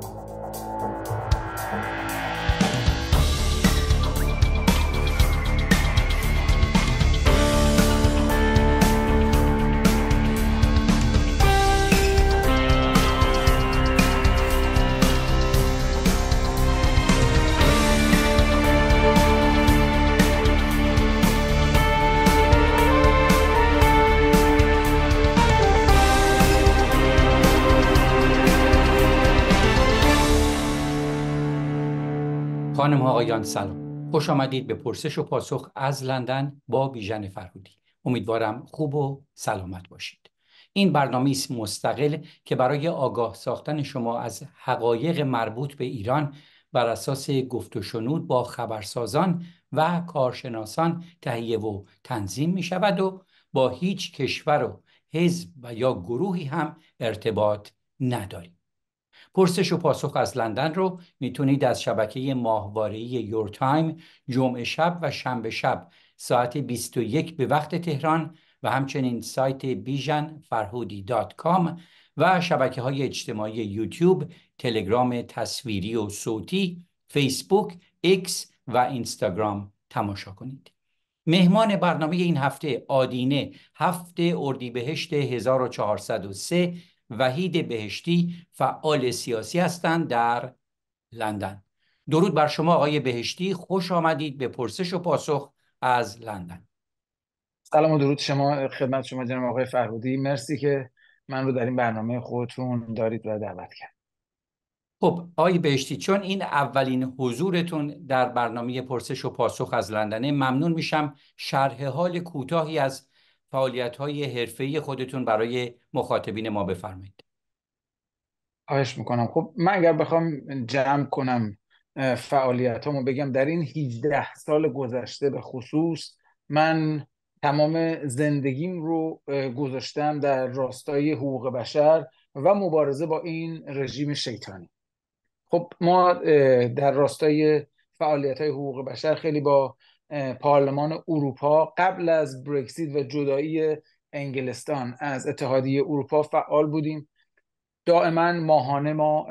Thank you. خانم ها آقایان سلام خوش آمدید به پرسش و پاسخ از لندن با بیژن فرهودی امیدوارم خوب و سلامت باشید این برنامه است مستقل که برای آگاه ساختن شما از حقایق مربوط به ایران بر اساس گفت و شنود با خبرسازان و کارشناسان تهیه و تنظیم می شود و با هیچ کشور و حزب و یا گروهی هم ارتباط نداریم پرسش و پاسخ از لندن رو میتونید از شبکه ماهواره یور تایم جمعه شب و شنبه شب ساعت 21 به وقت تهران و همچنین سایت بیژن فرهودی دات کام و شبکه های اجتماعی یوتیوب، تلگرام تصویری و صوتی، فیسبوک، ایکس و اینستاگرام تماشا کنید. مهمان برنامه این هفته آدینه هفته اردیبهشت 1403 وحید بهشتی فعال سیاسی هستند در لندن درود بر شما آقای بهشتی خوش آمدید به پرسش و پاسخ از لندن سلام و درود شما خدمت شما جناب آقای فرهودی مرسی که من رو در این برنامه خودتون دارید و دعوت کرد خب آقای بهشتی چون این اولین حضورتون در برنامه پرسش و پاسخ از لندنه ممنون میشم شرح حال کوتاهی از فعالیت های حرفه خودتون برای مخاطبین ما بفرمایید آیش میکنم خب من اگر بخوام جمع کنم فعالیت همو بگم در این 18 سال گذشته به خصوص من تمام زندگیم رو گذاشتم در راستای حقوق بشر و مبارزه با این رژیم شیطانی خب ما در راستای فعالیت های حقوق بشر خیلی با پارلمان اروپا قبل از برکسیت و جدایی انگلستان از اتحادیه اروپا فعال بودیم دائما ماهانه ما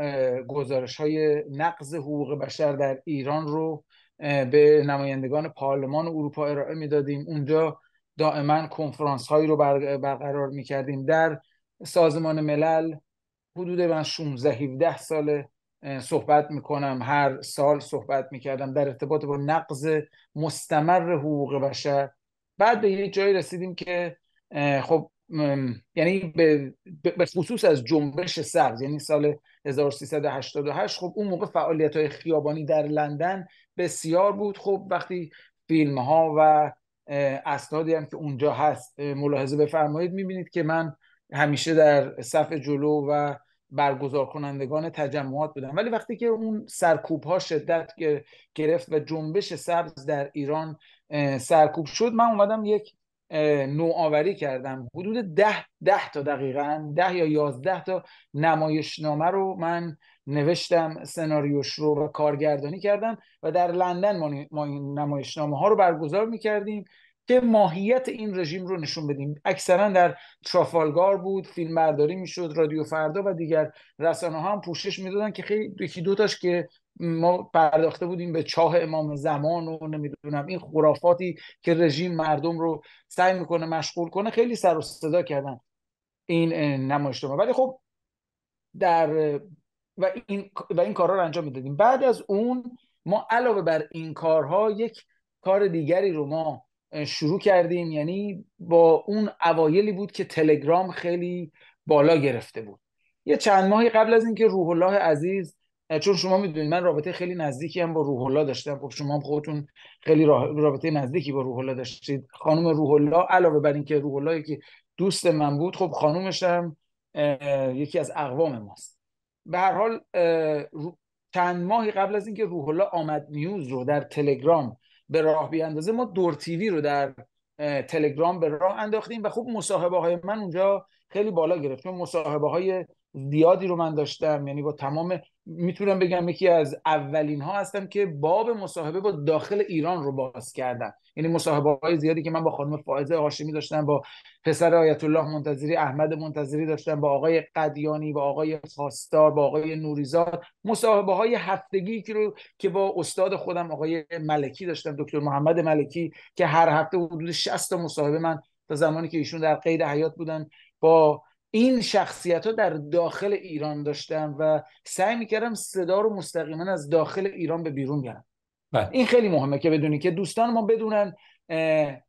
گزارش های نقض حقوق بشر در ایران رو به نمایندگان پارلمان اروپا ارائه میدادیم اونجا دائما کنفرانس هایی رو برقرار می کردیم در سازمان ملل حدود من 16 17 ساله صحبت میکنم هر سال صحبت میکردم در ارتباط با نقض مستمر حقوق بشر بعد به یه جایی رسیدیم که خب یعنی به, خصوص از جنبش سبز یعنی سال 1388 خب اون موقع فعالیت های خیابانی در لندن بسیار بود خب وقتی فیلم ها و اسنادی هم که اونجا هست ملاحظه بفرمایید میبینید که من همیشه در صف جلو و برگزار کنندگان تجمعات بودن ولی وقتی که اون سرکوب ها شدت گرفت و جنبش سبز در ایران سرکوب شد من اومدم یک نوآوری کردم حدود ده, ده تا دقیقا ده یا یازده تا نمایشنامه رو من نوشتم سناریوش رو و کارگردانی کردم و در لندن ما این نمایشنامه ها رو برگزار میکردیم که ماهیت این رژیم رو نشون بدیم اکثرا در ترافالگار بود فیلم برداری میشد رادیو فردا و دیگر رسانه ها هم پوشش میدادن که خیلی یکی دوتاش که ما پرداخته بودیم به چاه امام زمان و نمیدونم این خرافاتی که رژیم مردم رو سعی میکنه مشغول کنه خیلی سر و صدا کردن این نمایش ولی خب در و این و این کارها رو انجام میدادیم بعد از اون ما علاوه بر این کارها یک کار دیگری رو ما شروع کردیم یعنی با اون اوایلی بود که تلگرام خیلی بالا گرفته بود یه چند ماهی قبل از اینکه روح الله عزیز چون شما میدونید من رابطه خیلی نزدیکی هم با روح الله داشتم خب شما هم خودتون خیلی رابطه نزدیکی با روح الله داشتید خانم روح الله علاوه بر اینکه روح الله که دوست من بود خب خانومش هم یکی از اقوام ماست به هر حال چند ماهی قبل از اینکه روح الله آمد نیوز رو در تلگرام به راه بیاندازه ما دور تیوی رو در تلگرام به راه انداختیم و خوب مصاحبه های من اونجا خیلی بالا گرفت چون مصاحبه های زیادی رو من داشتم یعنی با تمام میتونم بگم یکی از اولین ها هستم که باب مصاحبه با داخل ایران رو باز کردم یعنی مصاحبه های زیادی که من با خانم فائزه هاشمی داشتم با پسر آیت الله منتظری احمد منتظری داشتم با آقای قدیانی با آقای خواستار با آقای نوریزاد مصاحبه های هفتگی که رو که با استاد خودم آقای ملکی داشتم دکتر محمد ملکی که هر هفته حدود 60 تا مصاحبه من تا زمانی که ایشون در قید حیات بودن با این شخصیت ها در داخل ایران داشتم و سعی میکردم صدا رو مستقیما از داخل ایران به بیرون بیارم بله. این خیلی مهمه که بدونی که دوستان ما بدونن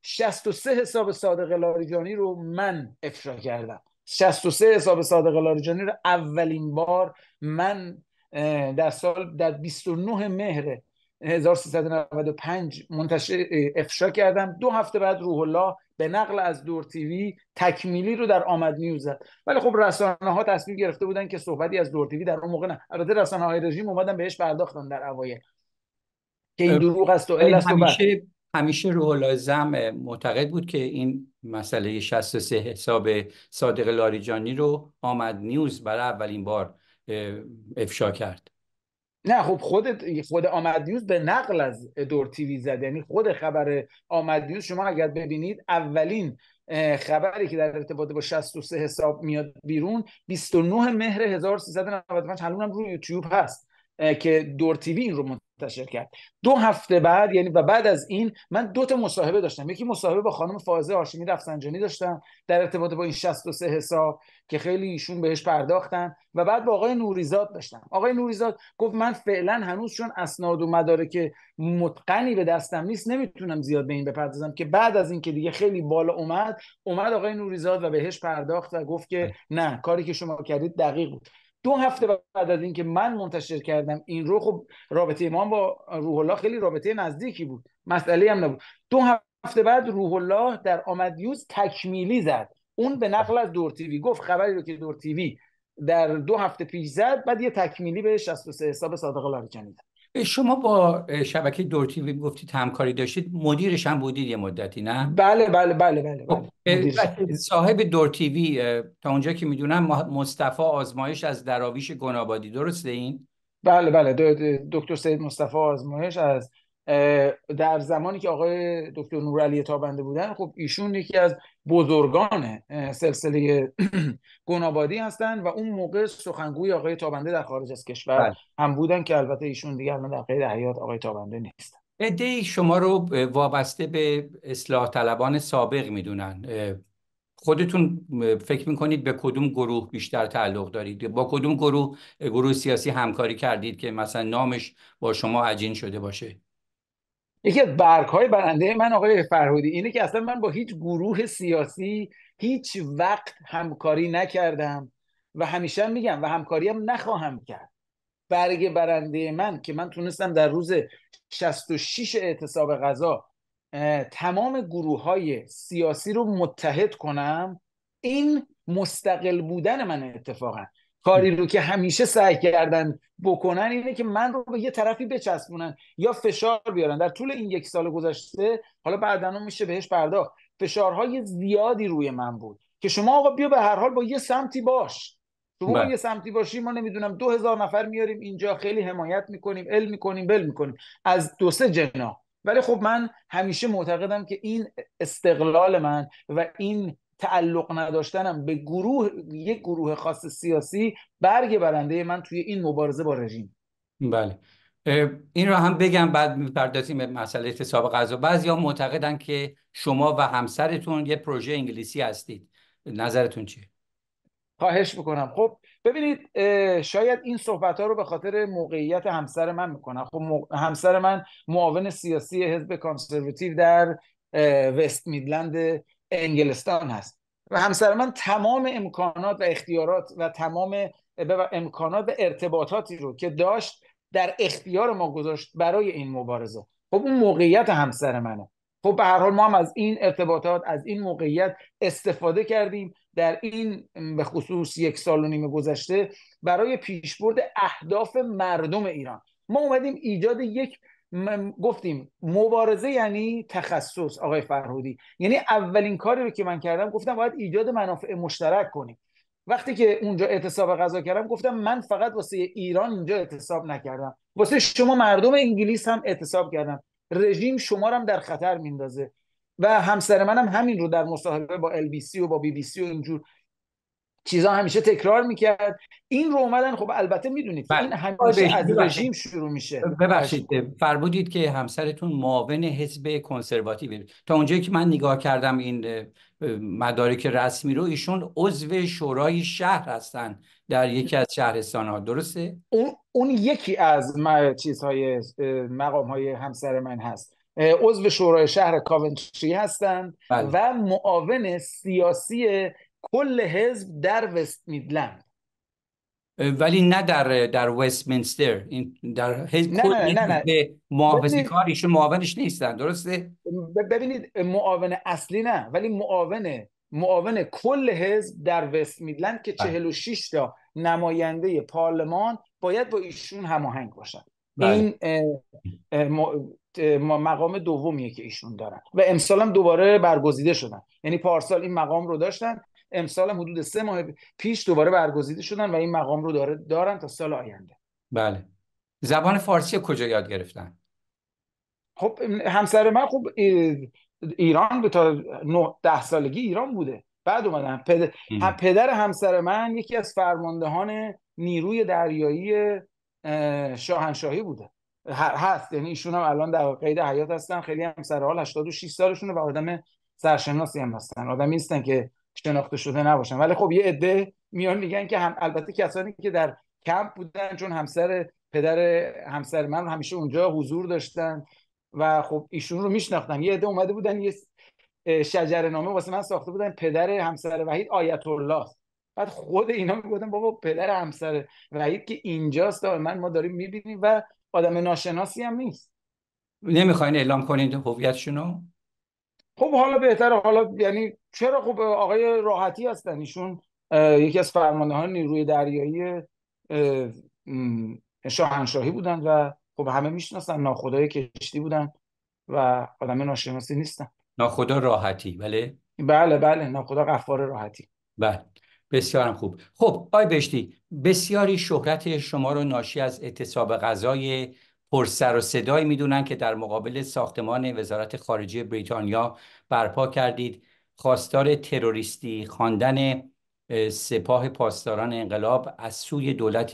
63 حساب صادق لاریجانی رو من افشا کردم 63 حساب صادق لاریجانی رو اولین بار من در سال در 29 مهر 1395 منتشر افشا کردم دو هفته بعد روح الله به نقل از دور تیوی تکمیلی رو در آمد نیوز زد ولی خب رسانه ها تصمیم گرفته بودن که صحبتی از دور تیوی در اون موقع نه البته رسانه های رژیم اومدن بهش پرداختن در اوایل که این دروغ است و همیشه همیشه روح لازم معتقد بود که این مسئله 63 حساب صادق لاریجانی رو آمد نیوز برای اولین بار افشا کرد نه خب خود خود آمدیوس به نقل از دور تیوی زد یعنی خود خبر آمدیوز شما اگر ببینید اولین خبری که در ارتباط با 63 حساب میاد بیرون 29 مهر 1395 هم روی یوتیوب هست که دور تیوی این رو منتشر دو هفته بعد یعنی و بعد از این من دو تا مصاحبه داشتم یکی مصاحبه با خانم فائزه هاشمی رفسنجانی داشتم در ارتباط با این 63 حساب که خیلی ایشون بهش پرداختن و بعد با آقای نوریزاد داشتم آقای نوریزاد گفت من فعلا هنوز چون اسناد و مدارک متقنی به دستم نیست نمیتونم زیاد به این بپردازم که بعد از اینکه دیگه خیلی بالا اومد اومد آقای نوریزاد و بهش پرداخت و گفت که بله. نه کاری که شما کردید دقیق بود دو هفته بعد از اینکه من منتشر کردم این رو خب رابطه ایمان با روح الله خیلی رابطه نزدیکی بود مسئله هم نبود دو هفته بعد روح الله در آمدیوز تکمیلی زد اون به نقل از دور تیوی گفت خبری رو که دور تیوی در دو هفته پیش زد بعد یه تکمیلی به 63 حساب صادق لاریجانی کنید شما با شبکه تیوی گفتید همکاری داشتید مدیرش هم بودید یه مدتی نه بله بله بله بله, خب، بله، صاحب دور تیوی تا اونجا که میدونم مصطفی آزمایش از دراویش گنابادی درسته این بله بله دکتر سید مصطفی آزمایش از در زمانی که آقای دکتر نورالی تابنده بودن خب ایشون یکی از بزرگان سلسله گنابادی هستند و اون موقع سخنگوی آقای تابنده در خارج از کشور بله. هم بودن که البته ایشون دیگر من در قید حیات آقای تابنده نیستن عده شما رو وابسته به اصلاح طلبان سابق میدونن خودتون فکر میکنید به کدوم گروه بیشتر تعلق دارید با کدوم گروه گروه سیاسی همکاری کردید که مثلا نامش با شما عجین شده باشه یکی از برگ های برنده من آقای فرهودی اینه که اصلا من با هیچ گروه سیاسی هیچ وقت همکاری نکردم و همیشه میگم و همکاری هم نخواهم کرد برگ برنده من که من تونستم در روز 66 اعتصاب غذا تمام گروه های سیاسی رو متحد کنم این مستقل بودن من اتفاقا کاری رو که همیشه سعی کردن بکنن اینه که من رو به یه طرفی بچسبونن یا فشار بیارن در طول این یک سال گذشته حالا بعدا میشه بهش پرداخت فشارهای زیادی روی من بود که شما آقا بیا به هر حال با یه سمتی باش شما بله. یه سمتی باشی ما نمیدونم دو هزار نفر میاریم اینجا خیلی حمایت میکنیم علم میکنیم بل میکنیم از دو سه جناح ولی خب من همیشه معتقدم که این استقلال من و این تعلق نداشتنم به گروه یک گروه خاص سیاسی برگ برنده من توی این مبارزه با رژیم بله این رو هم بگم بعد میپردازیم به مسئله اعتصاب غذا یا معتقدن که شما و همسرتون یه پروژه انگلیسی هستید نظرتون چیه خواهش میکنم خب ببینید شاید این صحبت ها رو به خاطر موقعیت همسر من میکنم خب همسر من معاون سیاسی حزب کانسرواتیو در وست میدلند انگلستان هست و همسر من تمام امکانات و اختیارات و تمام امکانات و ارتباطاتی رو که داشت در اختیار ما گذاشت برای این مبارزه خب اون موقعیت همسر منه خب به هر حال ما هم از این ارتباطات از این موقعیت استفاده کردیم در این به خصوص یک سال و نیمه گذشته برای پیشبرد اهداف مردم ایران ما اومدیم ایجاد یک گفتیم مبارزه یعنی تخصص آقای فرهودی یعنی اولین کاری رو که من کردم گفتم باید ایجاد منافع مشترک کنیم وقتی که اونجا اعتصاب قضا کردم گفتم من فقط واسه ایران اینجا اعتصاب نکردم واسه شما مردم انگلیس هم اعتصاب کردم رژیم شما رو هم در خطر میندازه و همسر منم همین رو در مصاحبه با ال و با بی بی سی و اینجور چیزا همیشه تکرار میکرد این رو اومدن خب البته میدونید این بله. همیشه از رژیم شروع میشه ببخشید بله. فرمودید که همسرتون معاون حزب کنسرواتیو تا اونجایی که من نگاه کردم این مدارک رسمی رو ایشون عضو شورای شهر هستن در یکی از شهرستان ها درسته اون, یکی از چیزهای مقام های همسر من هست عضو شورای شهر کاونتری هستند بله. و معاون سیاسی کل حزب در وست میدلند ولی نه در در وستمنستر این در حزب نه کل معاونش نیستن درسته ببینید معاون اصلی نه ولی معاون معاون کل حزب در وست میدلند که 46 بله. تا نماینده پارلمان باید با ایشون هماهنگ باشن بله. این مقام دومیه که ایشون دارن و امسال هم دوباره برگزیده شدن یعنی پارسال این مقام رو داشتن امسال حدود سه ماه پیش دوباره برگزیده شدن و این مقام رو داره دارن تا سال آینده بله زبان فارسی کجا یاد گرفتن خب همسر من خب ایران به تا ده سالگی ایران بوده بعد اومدن پدر, همسر من یکی از فرماندهان نیروی دریایی شاهنشاهی بوده هست یعنی ایشون هم الان در قید حیات هستن خیلی هم سر حال 86 سالشونه و آدم سرشناسی هم هستن آدم نیستن که شناخته شده نباشن ولی خب یه عده میان میگن که هم البته کسانی که در کمپ بودن چون همسر پدر همسر من همیشه اونجا حضور داشتن و خب ایشون رو میشناختن یه عده اومده بودن یه شجره نامه واسه من ساخته بودن پدر همسر وحید آیت الله بعد خود اینا میگفتن بابا پدر همسر وحید که اینجاست من ما داریم میبینیم و آدم ناشناسی هم نیست نمیخواین اعلام کنید هویتشون رو خب حالا بهتر حالا یعنی چرا خب آقای راحتی هستن ایشون یکی از فرماندهان نیروی دریایی شاهنشاهی بودن و خب همه میشناسن ناخدای کشتی بودن و آدم ناشناسی نیستن ناخدا راحتی بله بله بله ناخدا غفار راحتی بله بسیارم خوب خب آی بشتی بسیاری شهرت شما رو ناشی از اعتصاب غذای پرسر و صدایی میدونن که در مقابل ساختمان وزارت خارجه بریتانیا برپا کردید خواستار تروریستی خواندن سپاه پاسداران انقلاب از سوی دولت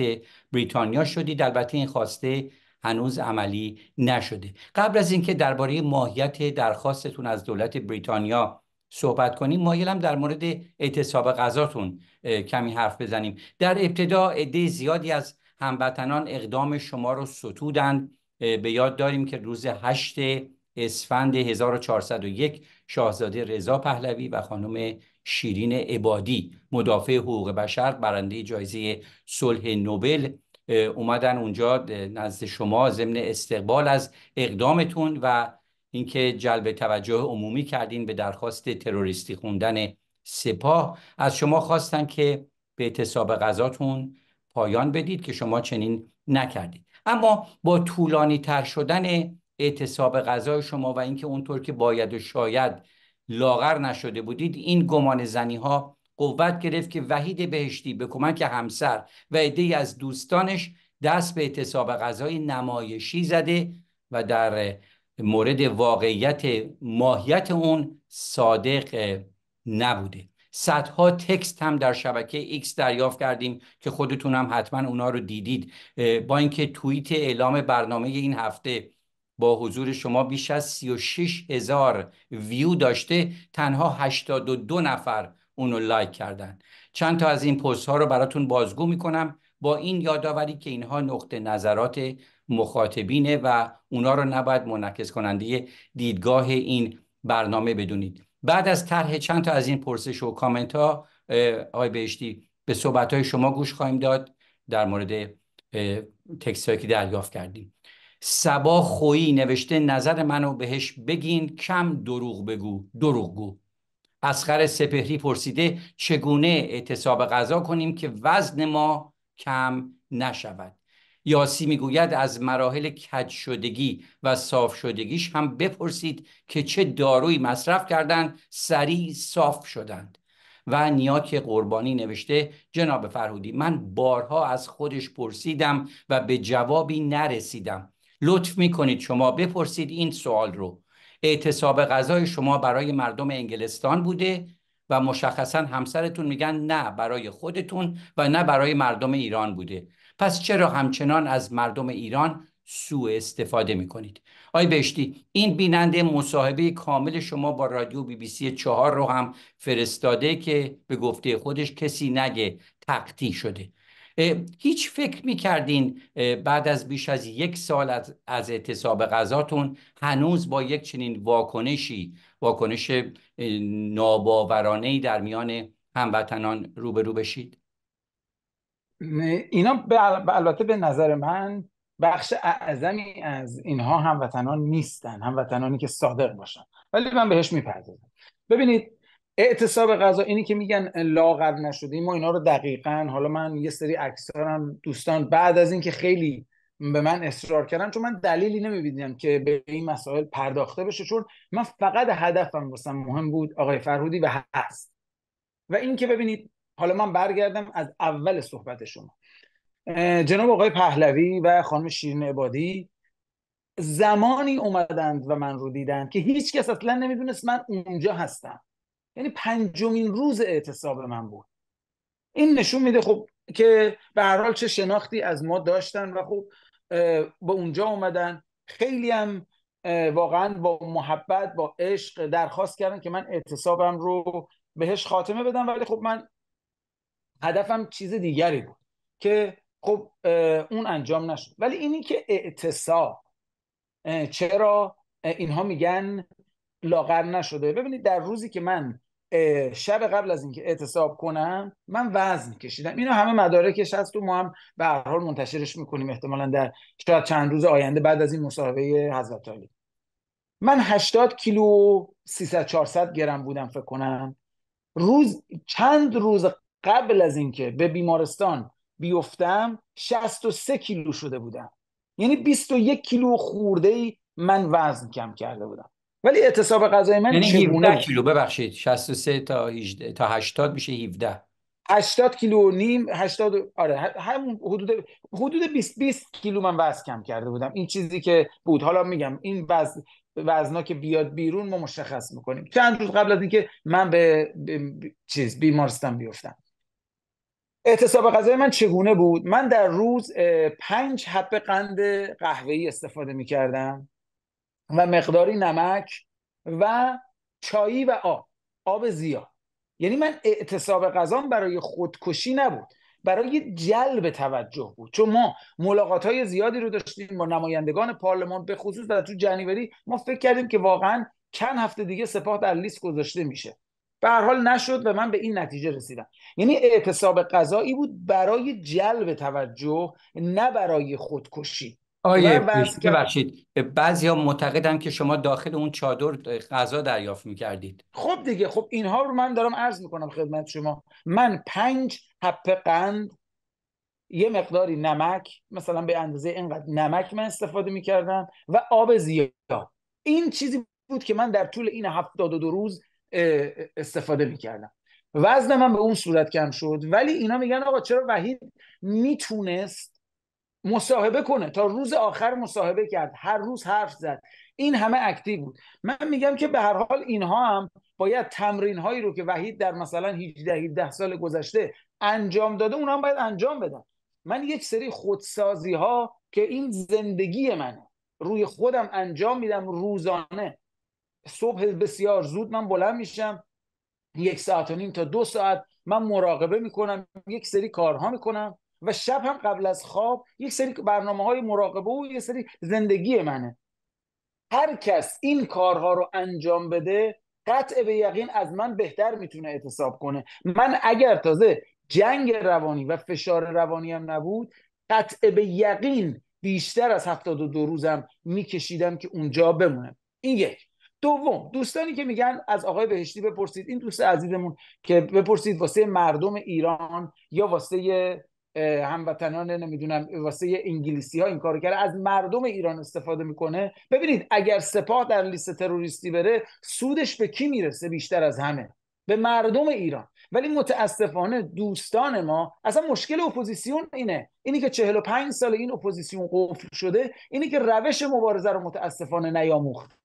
بریتانیا شدید البته این خواسته هنوز عملی نشده قبل از اینکه درباره ماهیت درخواستتون از دولت بریتانیا صحبت کنیم مایلم در مورد اعتصاب غذاتون کمی حرف بزنیم در ابتدا عده زیادی از هموطنان اقدام شما رو ستودند به یاد داریم که روز هشت اسفند 1401 شاهزاده رضا پهلوی و خانم شیرین عبادی مدافع حقوق بشر برنده جایزه صلح نوبل اومدن اونجا نزد شما ضمن استقبال از اقدامتون و اینکه جلب توجه عمومی کردین به درخواست تروریستی خوندن سپاه از شما خواستن که به اعتصاب غذاتون پایان بدید که شما چنین نکردید اما با طولانی تر شدن اعتصاب غذای شما و اینکه اونطور که باید و شاید لاغر نشده بودید این گمان زنی ها قوت گرفت که وحید بهشتی به کمک همسر و عده از دوستانش دست به اعتصاب غذای نمایشی زده و در مورد واقعیت ماهیت اون صادق نبوده صدها تکست هم در شبکه ایکس دریافت کردیم که خودتون هم حتما اونا رو دیدید با اینکه توییت اعلام برنامه این هفته با حضور شما بیش از 36 هزار ویو داشته تنها 82 نفر اونو لایک کردن چند تا از این پست ها رو براتون بازگو میکنم با این یادآوری که اینها نقطه نظرات مخاطبینه و اونا رو نباید منعکس کننده دیدگاه این برنامه بدونید بعد از طرح چند تا از این پرسش و کامنت ها آقای بهشتی به صحبت های شما گوش خواهیم داد در مورد تکست هایی که دریافت کردیم سبا خویی نوشته نظر منو بهش بگین کم دروغ بگو دروغگو اسخر سپهری پرسیده چگونه اعتصاب غذا کنیم که وزن ما کم نشود یاسی میگوید از مراحل کج شدگی و صاف شدگیش هم بپرسید که چه دارویی مصرف کردند سریع صاف شدند و نیاک قربانی نوشته جناب فرهودی من بارها از خودش پرسیدم و به جوابی نرسیدم لطف میکنید شما بپرسید این سوال رو اعتصاب غذای شما برای مردم انگلستان بوده و مشخصا همسرتون میگن نه برای خودتون و نه برای مردم ایران بوده پس چرا همچنان از مردم ایران سوء استفاده میکنید آی بشتی این بیننده مصاحبه کامل شما با رادیو بی بی سی چهار رو هم فرستاده که به گفته خودش کسی نگه تقطی شده هیچ فکر میکردین بعد از بیش از یک سال از, اعتصاب غذاتون هنوز با یک چنین واکنشی واکنش ناباورانه در میان هموطنان روبرو بشید اینا البته به نظر من بخش اعظمی از اینها هموطنان نیستن هموطنانی که صادق باشن ولی من بهش میپردازم ببینید اعتصاب غذا اینی که میگن لاغر نشدیم ما اینا رو دقیقا حالا من یه سری اکثرم دوستان بعد از اینکه خیلی به من اصرار کردن چون من دلیلی نمیبینم که به این مسائل پرداخته بشه چون من فقط هدفم واسم مهم بود آقای فرهودی و هست و این که ببینید حالا من برگردم از اول صحبت شما جناب آقای پهلوی و خانم شیرین عبادی زمانی اومدند و من رو دیدند که هیچ کس اصلا نمیدونست من اونجا هستم یعنی پنجمین روز اعتصاب من بود این نشون میده خب که به هر حال چه شناختی از ما داشتن و خب به اونجا اومدن خیلی هم واقعا با محبت با عشق درخواست کردن که من اعتصابم رو بهش خاتمه بدم ولی خب من هدفم چیز دیگری بود که خب اون انجام نشد ولی اینی که اعتصاب چرا اینها میگن لاغر نشده ببینید در روزی که من شب قبل از اینکه اعتصاب کنم من وزن کشیدم اینا همه مدارکش هست و ما هم به هر حال منتشرش میکنیم احتمالا در شاید چند روز آینده بعد از این مصاحبه حضرت علی من 80 کیلو 300 400 گرم بودم فکر کنم روز چند روز قبل از اینکه به بیمارستان بیفتم 63 کیلو شده بودم یعنی 21 کیلو خورده من وزن کم کرده بودم ولی اعتصاب غذای من یعنی 17 کیلو ببخشید 63 تا 18 تا 80 میشه 17 80 کیلو و نیم 80 آره همون حدود حدود 20 20 کیلو من وزن کم کرده بودم این چیزی که بود حالا میگم این وزن وزنا که بیاد بیرون ما مشخص میکنیم چند روز قبل از اینکه من به, به... چیز بیمارستان بیفتم اعتصاب غذای من چگونه بود من در روز پنج حب قند قهوه‌ای استفاده میکردم و مقداری نمک و چایی و آب آب زیاد یعنی من اعتصاب غذا برای خودکشی نبود برای جلب توجه بود چون ما ملاقات های زیادی رو داشتیم با نمایندگان پارلمان به خصوص در تو جنیوری ما فکر کردیم که واقعا چند هفته دیگه سپاه در لیست گذاشته میشه به هر حال نشد و من به این نتیجه رسیدم یعنی اعتصاب غذایی بود برای جلب توجه نه برای خودکشی آیه ببخشید بعضی ها معتقدم که شما داخل اون چادر غذا دریافت میکردید خب دیگه خب اینها رو من دارم عرض میکنم خدمت شما من پنج حبه قند یه مقداری نمک مثلا به اندازه اینقدر نمک من استفاده میکردم و آب زیاد این چیزی بود که من در طول این دو روز استفاده میکردم وزن من به اون صورت کم شد ولی اینا میگن آقا چرا وحید میتونست مصاحبه کنه تا روز آخر مصاحبه کرد هر روز حرف زد این همه اکتیو بود من میگم که به هر حال اینها هم باید تمرین هایی رو که وحید در مثلا 18 17 سال گذشته انجام داده اونها هم باید انجام بدن من یک سری خودسازی ها که این زندگی منه روی خودم انجام میدم روزانه صبح بسیار زود من بلند میشم یک ساعت و نیم تا دو ساعت من مراقبه میکنم یک سری کارها میکنم و شب هم قبل از خواب یک سری برنامه های مراقبه و یک سری زندگی منه هر کس این کارها رو انجام بده قطع به یقین از من بهتر میتونه اعتصاب کنه من اگر تازه جنگ روانی و فشار روانی هم نبود قطع به یقین بیشتر از 72 روزم میکشیدم که اونجا بمونم این یک دوم دوستانی که میگن از آقای بهشتی بپرسید این دوست عزیزمون که بپرسید واسه مردم ایران یا واسه هموطنان نمیدونم واسه انگلیسی ها این کار کرده از مردم ایران استفاده میکنه ببینید اگر سپاه در لیست تروریستی بره سودش به کی میرسه بیشتر از همه به مردم ایران ولی متاسفانه دوستان ما اصلا مشکل اپوزیسیون اینه اینی که 45 سال این اپوزیسیون قفل شده اینی که روش مبارزه رو متاسفانه نیاموخته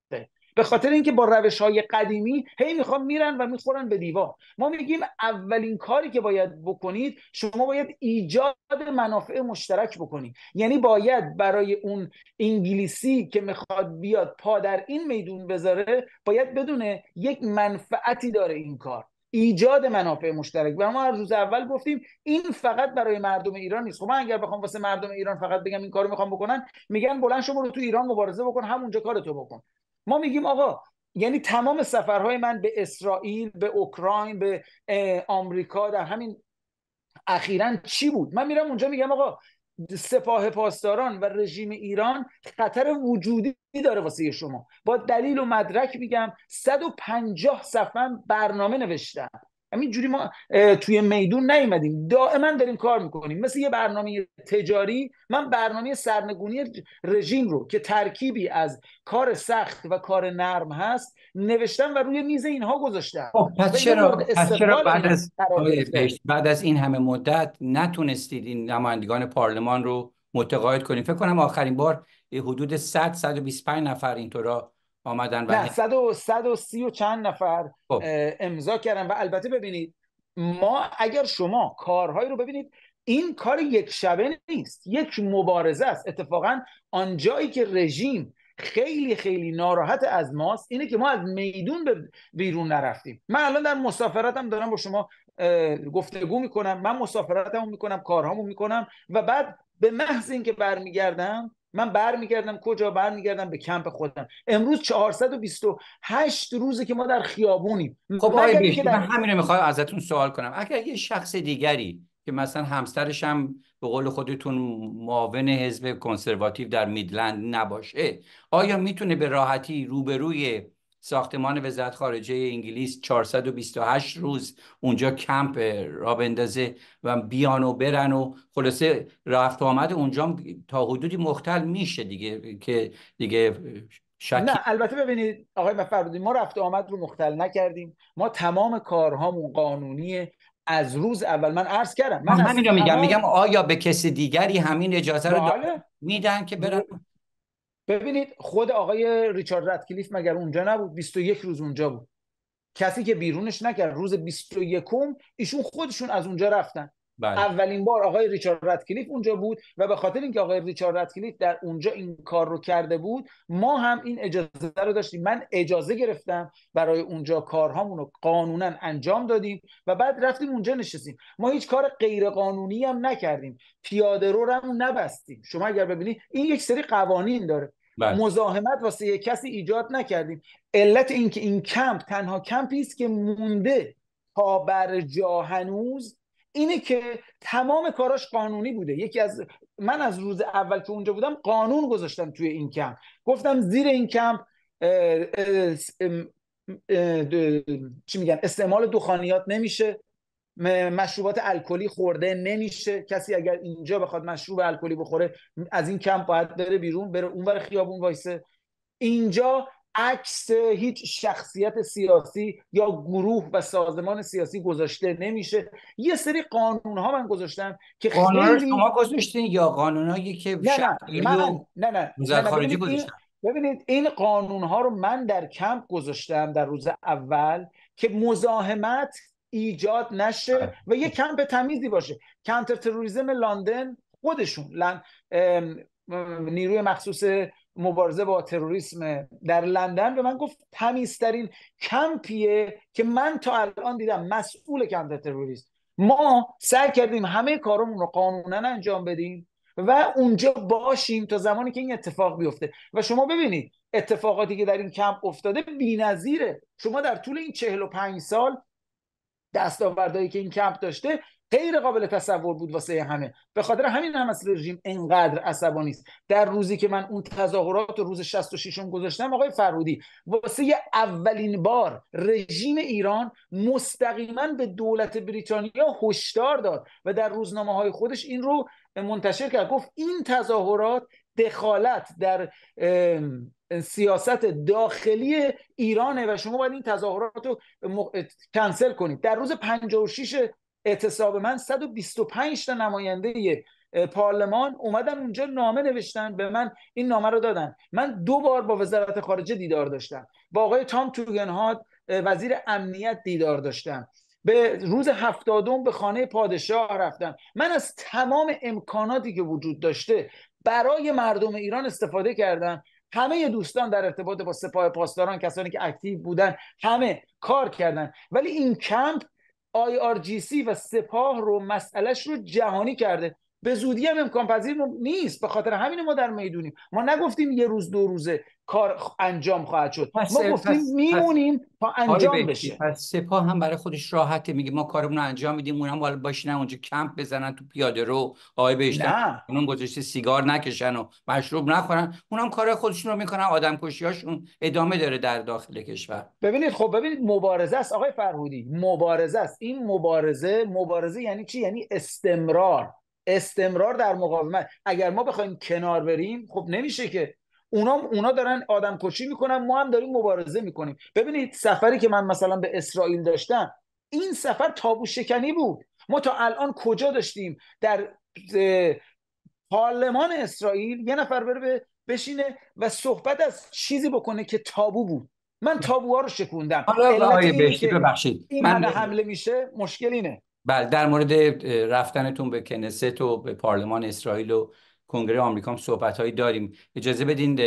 به خاطر اینکه با روش های قدیمی هی میخوان میرن و میخورن به دیوار ما میگیم اولین کاری که باید بکنید شما باید ایجاد منافع مشترک بکنید یعنی باید برای اون انگلیسی که میخواد بیاد پا در این میدون بذاره باید بدونه یک منفعتی داره این کار ایجاد منافع مشترک و ما از روز اول گفتیم این فقط برای مردم ایران نیست خب من اگر بخوام واسه مردم ایران فقط بگم این کارو میخوام بکنن میگن بلند شما رو تو ایران مبارزه بکن همونجا کارتو بکن ما میگیم آقا یعنی تمام سفرهای من به اسرائیل به اوکراین به آمریکا در همین اخیرا چی بود من میرم اونجا میگم آقا سپاه پاسداران و رژیم ایران خطر وجودی داره واسه شما با دلیل و مدرک میگم 150 صفحه برنامه نوشتم همینجوری ما توی میدون نیومدیم دائما داریم کار میکنیم مثل یه برنامه تجاری من برنامه سرنگونی رژیم رو که ترکیبی از کار سخت و کار نرم هست نوشتم و روی میز اینها گذاشتم خب، پس چرا, بعد, از... بعد از این همه مدت نتونستید این نمایندگان پارلمان رو متقاعد کنیم فکر کنم آخرین بار حدود 100 125 نفر اینطورا آمدن و نه و چند نفر خب. امضا کردن و البته ببینید ما اگر شما کارهایی رو ببینید این کار یک شبه نیست یک مبارزه است اتفاقا آنجایی که رژیم خیلی خیلی ناراحت از ماست اینه که ما از میدون به بیرون نرفتیم من الان در مسافرتم دارم با شما گفتگو میکنم من مسافرتمو میکنم کارهامو میکنم و بعد به محض اینکه برمیگردم من برمیگردم کجا برمیگردم به کمپ خودم امروز 428 روزه که ما در خیابونیم خب آقای در... من همین رو میخوام ازتون سوال کنم اگر یه شخص دیگری که مثلا همسرش هم به قول خودتون معاون حزب کنسرواتیو در میدلند نباشه آیا میتونه به راحتی روبروی ساختمان وزارت خارجه انگلیس 428 روز اونجا کمپ را بندازه و بیان و برن و خلاصه رفت آمد اونجا تا حدودی مختل میشه دیگه که دیگه شکی... نه البته ببینید آقای مفرودی ما رفت آمد رو مختل نکردیم ما تمام کارهامون قانونیه از روز اول من عرض کردم من, من میگم میگم آیا به کسی دیگری همین اجازه رو بله. میدن که برن بله. ببینید خود آقای ریچارد ردکلیف مگر اونجا نبود 21 روز اونجا بود کسی که بیرونش نکرد روز 21 ایشون خودشون از اونجا رفتن بله. اولین بار آقای ریچارد ردکلیف اونجا بود و به خاطر اینکه آقای ریچارد ردکلیف در اونجا این کار رو کرده بود ما هم این اجازه رو داشتیم من اجازه گرفتم برای اونجا کارهامون رو قانونا انجام دادیم و بعد رفتیم اونجا نشستیم ما هیچ کار غیر قانونی هم نکردیم پیاده رو نبستیم شما اگر ببینید این یک سری قوانین داره بله. مزاحمت واسه یک کسی ایجاد نکردیم علت اینکه این کمپ تنها کمپی است که مونده تا بر جا هنوز اینه که تمام کاراش قانونی بوده یکی از من از روز اول که اونجا بودم قانون گذاشتم توی این کمپ گفتم زیر این کمپ چی میگن استعمال دخانیات نمیشه مشروبات الکلی خورده نمیشه کسی اگر اینجا بخواد مشروب الکلی بخوره از این کمپ باید بره بیرون بره اونور خیابون وایسه اینجا عکس هیچ شخصیت سیاسی یا گروه و سازمان سیاسی گذاشته نمیشه یه سری قانون ها من گذاشتم که قانون شما گذاشتین یا قانونایی که نه نه نه نه, ببینید این قانون ها رو من در کمپ گذاشتم در روز اول که مزاحمت ایجاد نشه آره. و یه کمپ تمیزی باشه کانتر تروریسم لندن خودشون لن... نیروی مخصوص مبارزه با تروریسم در لندن به من گفت تمیزترین کمپیه که من تا الان دیدم مسئول کمپ تروریسم ما سعی کردیم همه کارمون رو قانونا انجام بدیم و اونجا باشیم تا زمانی که این اتفاق بیفته و شما ببینید اتفاقاتی که در این کمپ افتاده بی‌نظیره شما در طول این 45 سال دستاوردهایی که این کمپ داشته غیر قابل تصور بود واسه همه به خاطر همین هم رژیم انقدر عصبانی است در روزی که من اون تظاهرات روز 66 م گذاشتم آقای فرودی واسه اولین بار رژیم ایران مستقیما به دولت بریتانیا هشدار داد و در روزنامه های خودش این رو منتشر کرد گفت این تظاهرات دخالت در سیاست داخلی ایرانه و شما باید این تظاهرات رو کنسل کنید در روز 56 اعتصاب من 125 تا نماینده پارلمان اومدن اونجا نامه نوشتن به من این نامه رو دادن من دو بار با وزارت خارجه دیدار داشتم با آقای تام توگنهاد وزیر امنیت دیدار داشتم به روز هفتادم به خانه پادشاه رفتم من از تمام امکاناتی که وجود داشته برای مردم ایران استفاده کردم همه دوستان در ارتباط با سپاه پاسداران کسانی که اکتیو بودن همه کار کردن ولی این کمپ IRGC و سپاه رو مسئلهش رو جهانی کرده به زودی هم امکان پذیر نیست به خاطر همین ما در میدونیم ما نگفتیم یه روز دو روزه کار انجام خواهد شد ما گفتیم میمونیم تا انجام بشه پس سپاه هم برای خودش راحته میگه ما کارمون رو انجام میدیم اون هم باشین اونجا کمپ بزنن تو پیاده رو آقای بهشتن اونم گذاشته سیگار نکشن و مشروب نخورن اون هم کار خودشون رو میکنن آدم کشیاشون ادامه داره در داخل کشور ببینید خب ببینید مبارزه است آقای فرهودی مبارزه است این مبارزه مبارزه یعنی چی یعنی استمرار استمرار در مقاومت اگر ما بخوایم کنار بریم خب نمیشه که اونا اونا دارن آدم کشی میکنن ما هم داریم مبارزه میکنیم ببینید سفری که من مثلا به اسرائیل داشتم این سفر تابو شکنی بود ما تا الان کجا داشتیم در پارلمان اسرائیل یه نفر بره بشینه و صحبت از چیزی بکنه که تابو بود من تابوها رو شکوندم حالا آره، آقای بهشتی ببخشید من حمله میشه مشکل بله در مورد رفتنتون به کنست و به پارلمان اسرائیل و کنگره آمریکا هم صحبت هایی داریم اجازه بدین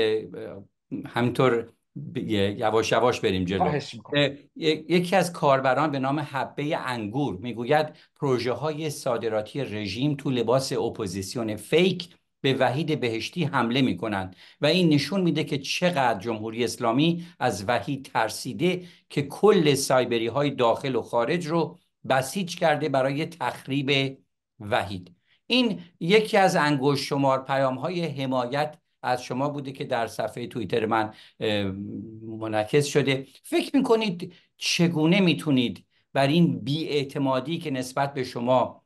همینطور یواش یواش بریم جلو یکی از کاربران به نام حبه انگور میگوید پروژه های صادراتی رژیم تو لباس اپوزیسیون فیک به وحید بهشتی حمله می و این نشون میده که چقدر جمهوری اسلامی از وحید ترسیده که کل سایبری های داخل و خارج رو بسیج کرده برای تخریب وحید این یکی از انگوش شمار پیام های حمایت از شما بوده که در صفحه توییتر من منعکس شده فکر میکنید چگونه میتونید بر این بیاعتمادی که نسبت به شما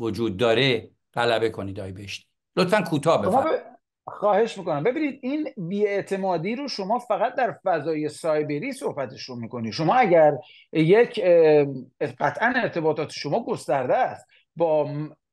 وجود داره غلبه کنید آی بشت لطفا کوتاه خب، خب، بفرمایید خواهش میکنم ببینید این بیاعتمادی رو شما فقط در فضای سایبری صحبتش رو میکنی شما اگر یک قطعا ارتباطات شما گسترده است با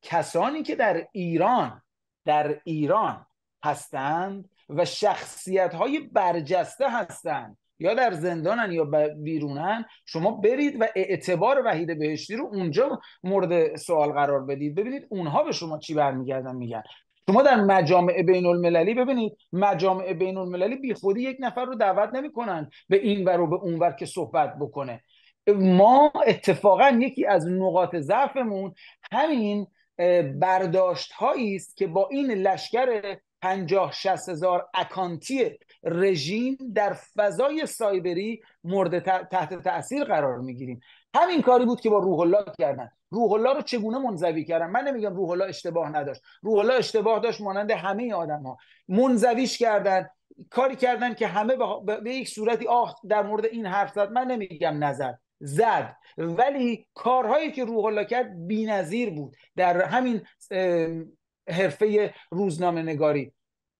کسانی که در ایران در ایران هستند و شخصیت های برجسته هستند یا در زندانن یا بیرونن شما برید و اعتبار وحید بهشتی رو اونجا مورد سوال قرار بدید ببینید اونها به شما چی برمیگردن میگن شما در مجامع بین المللی ببینید مجامع بین المللی بی خودی یک نفر رو دعوت نمیکنن به این ور و به اون ور که صحبت بکنه ما اتفاقا یکی از نقاط ضعفمون همین برداشت هایی است که با این لشکر پنجاه شست هزار اکانتی رژیم در فضای سایبری مورد تحت تاثیر قرار میگیریم همین کاری بود که با روح الله کردن روح الله رو چگونه منزوی کردن من نمیگم روح الله اشتباه نداشت روح الله اشتباه داشت مانند همه آدم ها منزویش کردن کاری کردن که همه به یک صورتی آه در مورد این حرف زد من نمیگم نظر. زد ولی کارهایی که روح الله کرد بی‌نظیر بود در همین حرفه روزنامه نگاری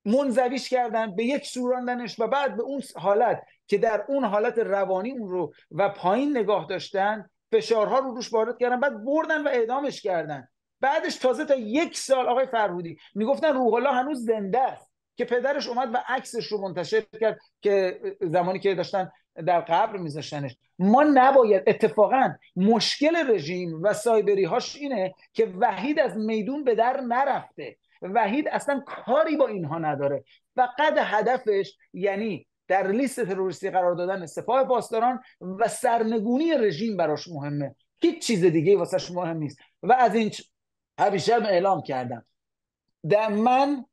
منزویش کردن به یک سوراندنش و بعد به اون حالت که در اون حالت روانی اون رو و پایین نگاه داشتن فشارها رو روش وارد کردن بعد بردن و اعدامش کردن بعدش تازه تا یک سال آقای فرهودی میگفتن روح الله هنوز زنده است که پدرش اومد و عکسش رو منتشر کرد که زمانی که داشتن در قبر میذاشتنش ما نباید اتفاقا مشکل رژیم و سایبری هاش اینه که وحید از میدون به در نرفته وحید اصلا کاری با اینها نداره فقط هدفش یعنی در لیست تروریستی قرار دادن سپاه پاسداران و سرنگونی رژیم براش مهمه هیچ چیز دیگه واسش مهم نیست و از این همیشه اعلام کردم در من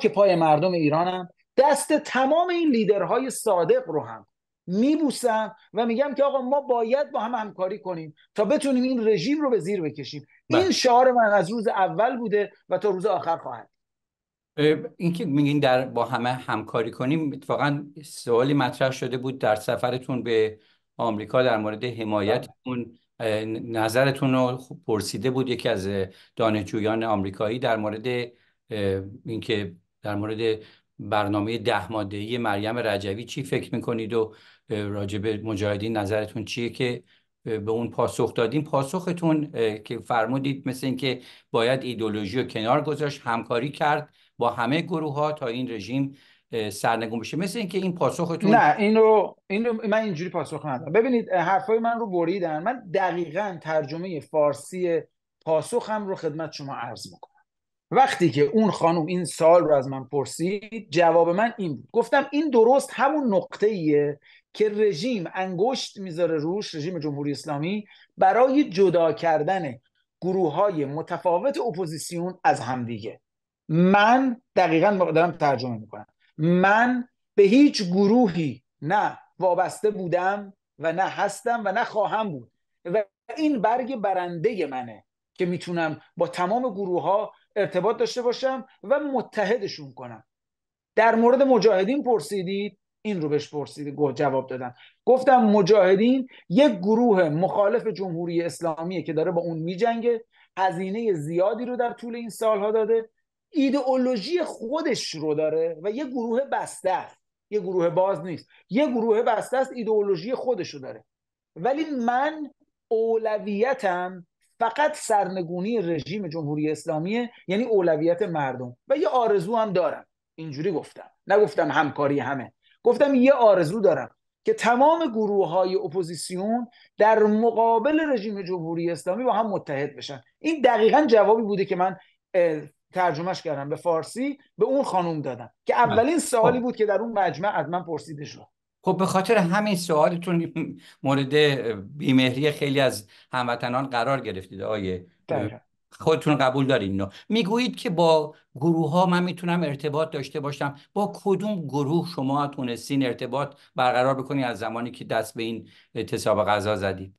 که پای مردم ایرانم دست تمام این لیدرهای صادق رو هم میبوسم و میگم که آقا ما باید با هم همکاری کنیم تا بتونیم این رژیم رو به زیر بکشیم بله. این شعار من از روز اول بوده و تا روز آخر خواهد اینکه میگین در با همه همکاری کنیم اتفاقا سوالی مطرح شده بود در سفرتون به آمریکا در مورد حمایتتون بله. نظرتون رو خب پرسیده بود یکی از دانشجویان آمریکایی در مورد اینکه در مورد برنامه ده ماده مریم رجوی چی فکر میکنید و راجب مجاهدین نظرتون چیه که به اون پاسخ دادیم پاسختون که فرمودید مثل اینکه باید ایدولوژی رو کنار گذاشت همکاری کرد با همه گروه ها تا این رژیم سرنگون بشه مثل اینکه این پاسختون نه این رو, من اینجوری پاسخ ندادم ببینید حرفای من رو بریدن من دقیقا ترجمه فارسی پاسخم رو خدمت شما عرض میکنم وقتی که اون خانم این سال رو از من پرسید جواب من این بود گفتم این درست همون نقطه ایه که رژیم انگشت میذاره روش رژیم جمهوری اسلامی برای جدا کردن گروه های متفاوت اپوزیسیون از همدیگه من دقیقا دارم ترجمه میکنم من به هیچ گروهی نه وابسته بودم و نه هستم و نه خواهم بود و این برگ برنده منه که میتونم با تمام گروه ها ارتباط داشته باشم و متحدشون کنم در مورد مجاهدین پرسیدید این رو بهش پرسید جواب دادن گفتم مجاهدین یک گروه مخالف جمهوری اسلامیه که داره با اون میجنگه هزینه زیادی رو در طول این سالها داده ایدئولوژی خودش رو داره و یه گروه بسته است یه گروه باز نیست یه گروه بسته است ایدئولوژی خودش رو داره ولی من اولویتم فقط سرنگونی رژیم جمهوری اسلامیه یعنی اولویت مردم و یه آرزو هم دارم اینجوری گفتم نگفتم همکاری همه گفتم یه آرزو دارم که تمام گروه های اپوزیسیون در مقابل رژیم جمهوری اسلامی با هم متحد بشن این دقیقا جوابی بوده که من ترجمهش کردم به فارسی به اون خانوم دادم که بله. اولین سوالی خب. بود که در اون مجمع از من پرسیده شد خب به خاطر همین سوالتون مورد بیمهری خیلی از هموطنان قرار گرفتید آیه خودتون قبول دارین اینو میگویید که با گروه ها من میتونم ارتباط داشته باشم با کدوم گروه شما تونستین ارتباط برقرار بکنید از زمانی که دست به این اعتصاب غذا زدید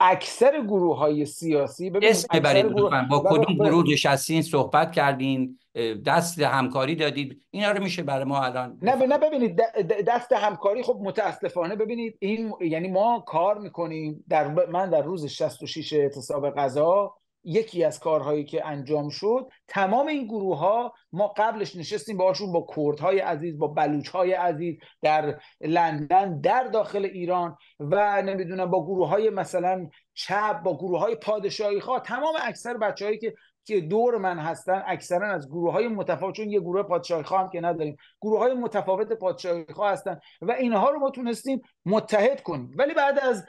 اکثر گروه های سیاسی اسم ببرید گروه... با کدوم گروه نشستین صحبت کردین دست همکاری دادید اینا رو میشه برای ما الان نه نه ببینید دست همکاری خب متاسفانه ببینید این یعنی ما کار میکنیم در من در روز 66 اعتصاب غذا یکی از کارهایی که انجام شد تمام این گروه ها ما قبلش نشستیم باشون با کردهای عزیز با بلوچهای عزیز در لندن در داخل ایران و نمیدونم با گروه های مثلا چپ با گروه های پادشاهی خواه تمام اکثر بچههایی که که دور من هستن اکثرا از گروه های متفاوت چون یه گروه پادشاهی هم که نداریم گروه های متفاوت پادشاهی هستن و اینها رو ما تونستیم متحد کنیم ولی بعد از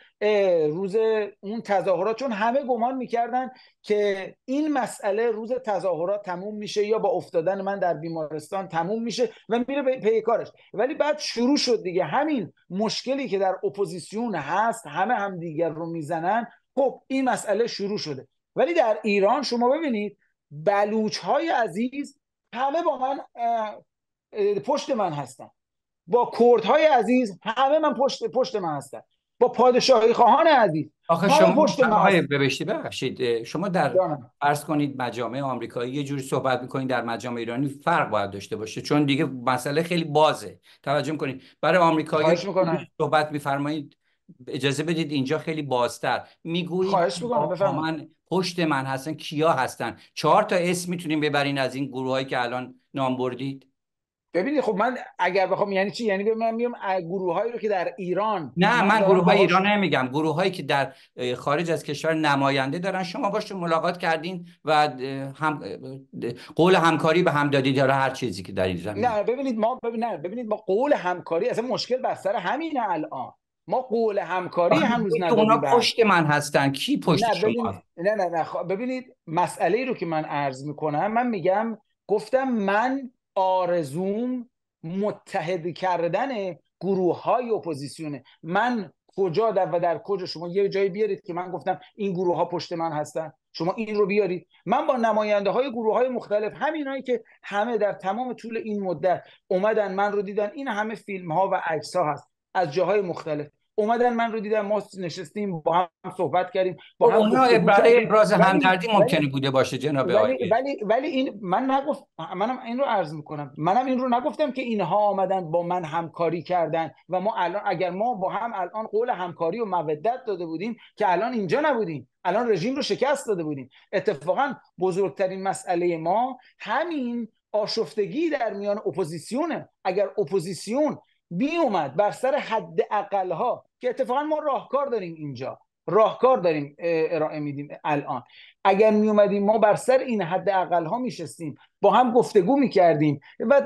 روز اون تظاهرات چون همه گمان میکردن که این مسئله روز تظاهرات تموم میشه یا با افتادن من در بیمارستان تموم میشه و میره به پی کارش ولی بعد شروع شد دیگه همین مشکلی که در اپوزیسیون هست همه همدیگر رو میزنن خب این مسئله شروع شده ولی در ایران شما ببینید بلوچ های عزیز همه با من پشت من هستن با کرد های عزیز همه من پشت پشت من هستن با پادشاهی خواهان عزیز آخه شما پشت من ببشتی شما در عرض کنید مجامع آمریکایی یه جوری صحبت میکنید در مجامع ایرانی فرق باید داشته باشه چون دیگه مسئله خیلی بازه توجه کنید برای آمریکایی صحبت میفرمایید اجازه بدید اینجا خیلی بازتر میگویید خواهش من پشت من هستن کیا هستن چهار تا اسم میتونیم ببرین از این گروه هایی که الان نام بردید ببینید خب من اگر بخوام یعنی چی یعنی من میام گروه هایی رو که در ایران نه من, من گروه های ایران نمیگم گروه هایی که در خارج از کشور نماینده دارن شما باشون ملاقات کردین و هم قول همکاری به هم دادید یا هر چیزی که در این زمین نه ببینید ما ببینید ما قول همکاری اصلا مشکل بر همین الان ما قول همکاری هنوز نداریم اونا پشت من هستن کی پشت نه شما نه نه نه خب، ببینید مسئله ای رو که من عرض میکنم من میگم گفتم من آرزوم متحد کردن گروه های اپوزیسیونه من کجا در و در کجا شما یه جایی بیارید که من گفتم این گروه ها پشت من هستن شما این رو بیارید من با نماینده های گروه های مختلف همینایی که همه در تمام طول این مدت اومدن من رو دیدن این همه فیلم ها و عکس ها هست از جاهای مختلف اومدن من رو دیدن ما نشستیم با هم صحبت کردیم با خب هم اونها برای ابراز همدردی ممکنه بوده باشه جناب ولی, ولی ولی این من نگفت منم این رو عرض میکنم منم این رو نگفتم که اینها آمدن با من همکاری کردن و ما الان اگر ما با هم الان قول همکاری و مودت داده بودیم که الان اینجا نبودیم الان رژیم رو شکست داده بودیم اتفاقا بزرگترین مسئله ما همین آشفتگی در میان اپوزیسیونه اگر اپوزیسیون اومد بر سر حد ها که اتفاقا ما راهکار داریم اینجا راهکار داریم ارائه میدیم الان اگر می اومدیم ما بر سر این حد اقل ها می شستیم با هم گفتگو می کردیم و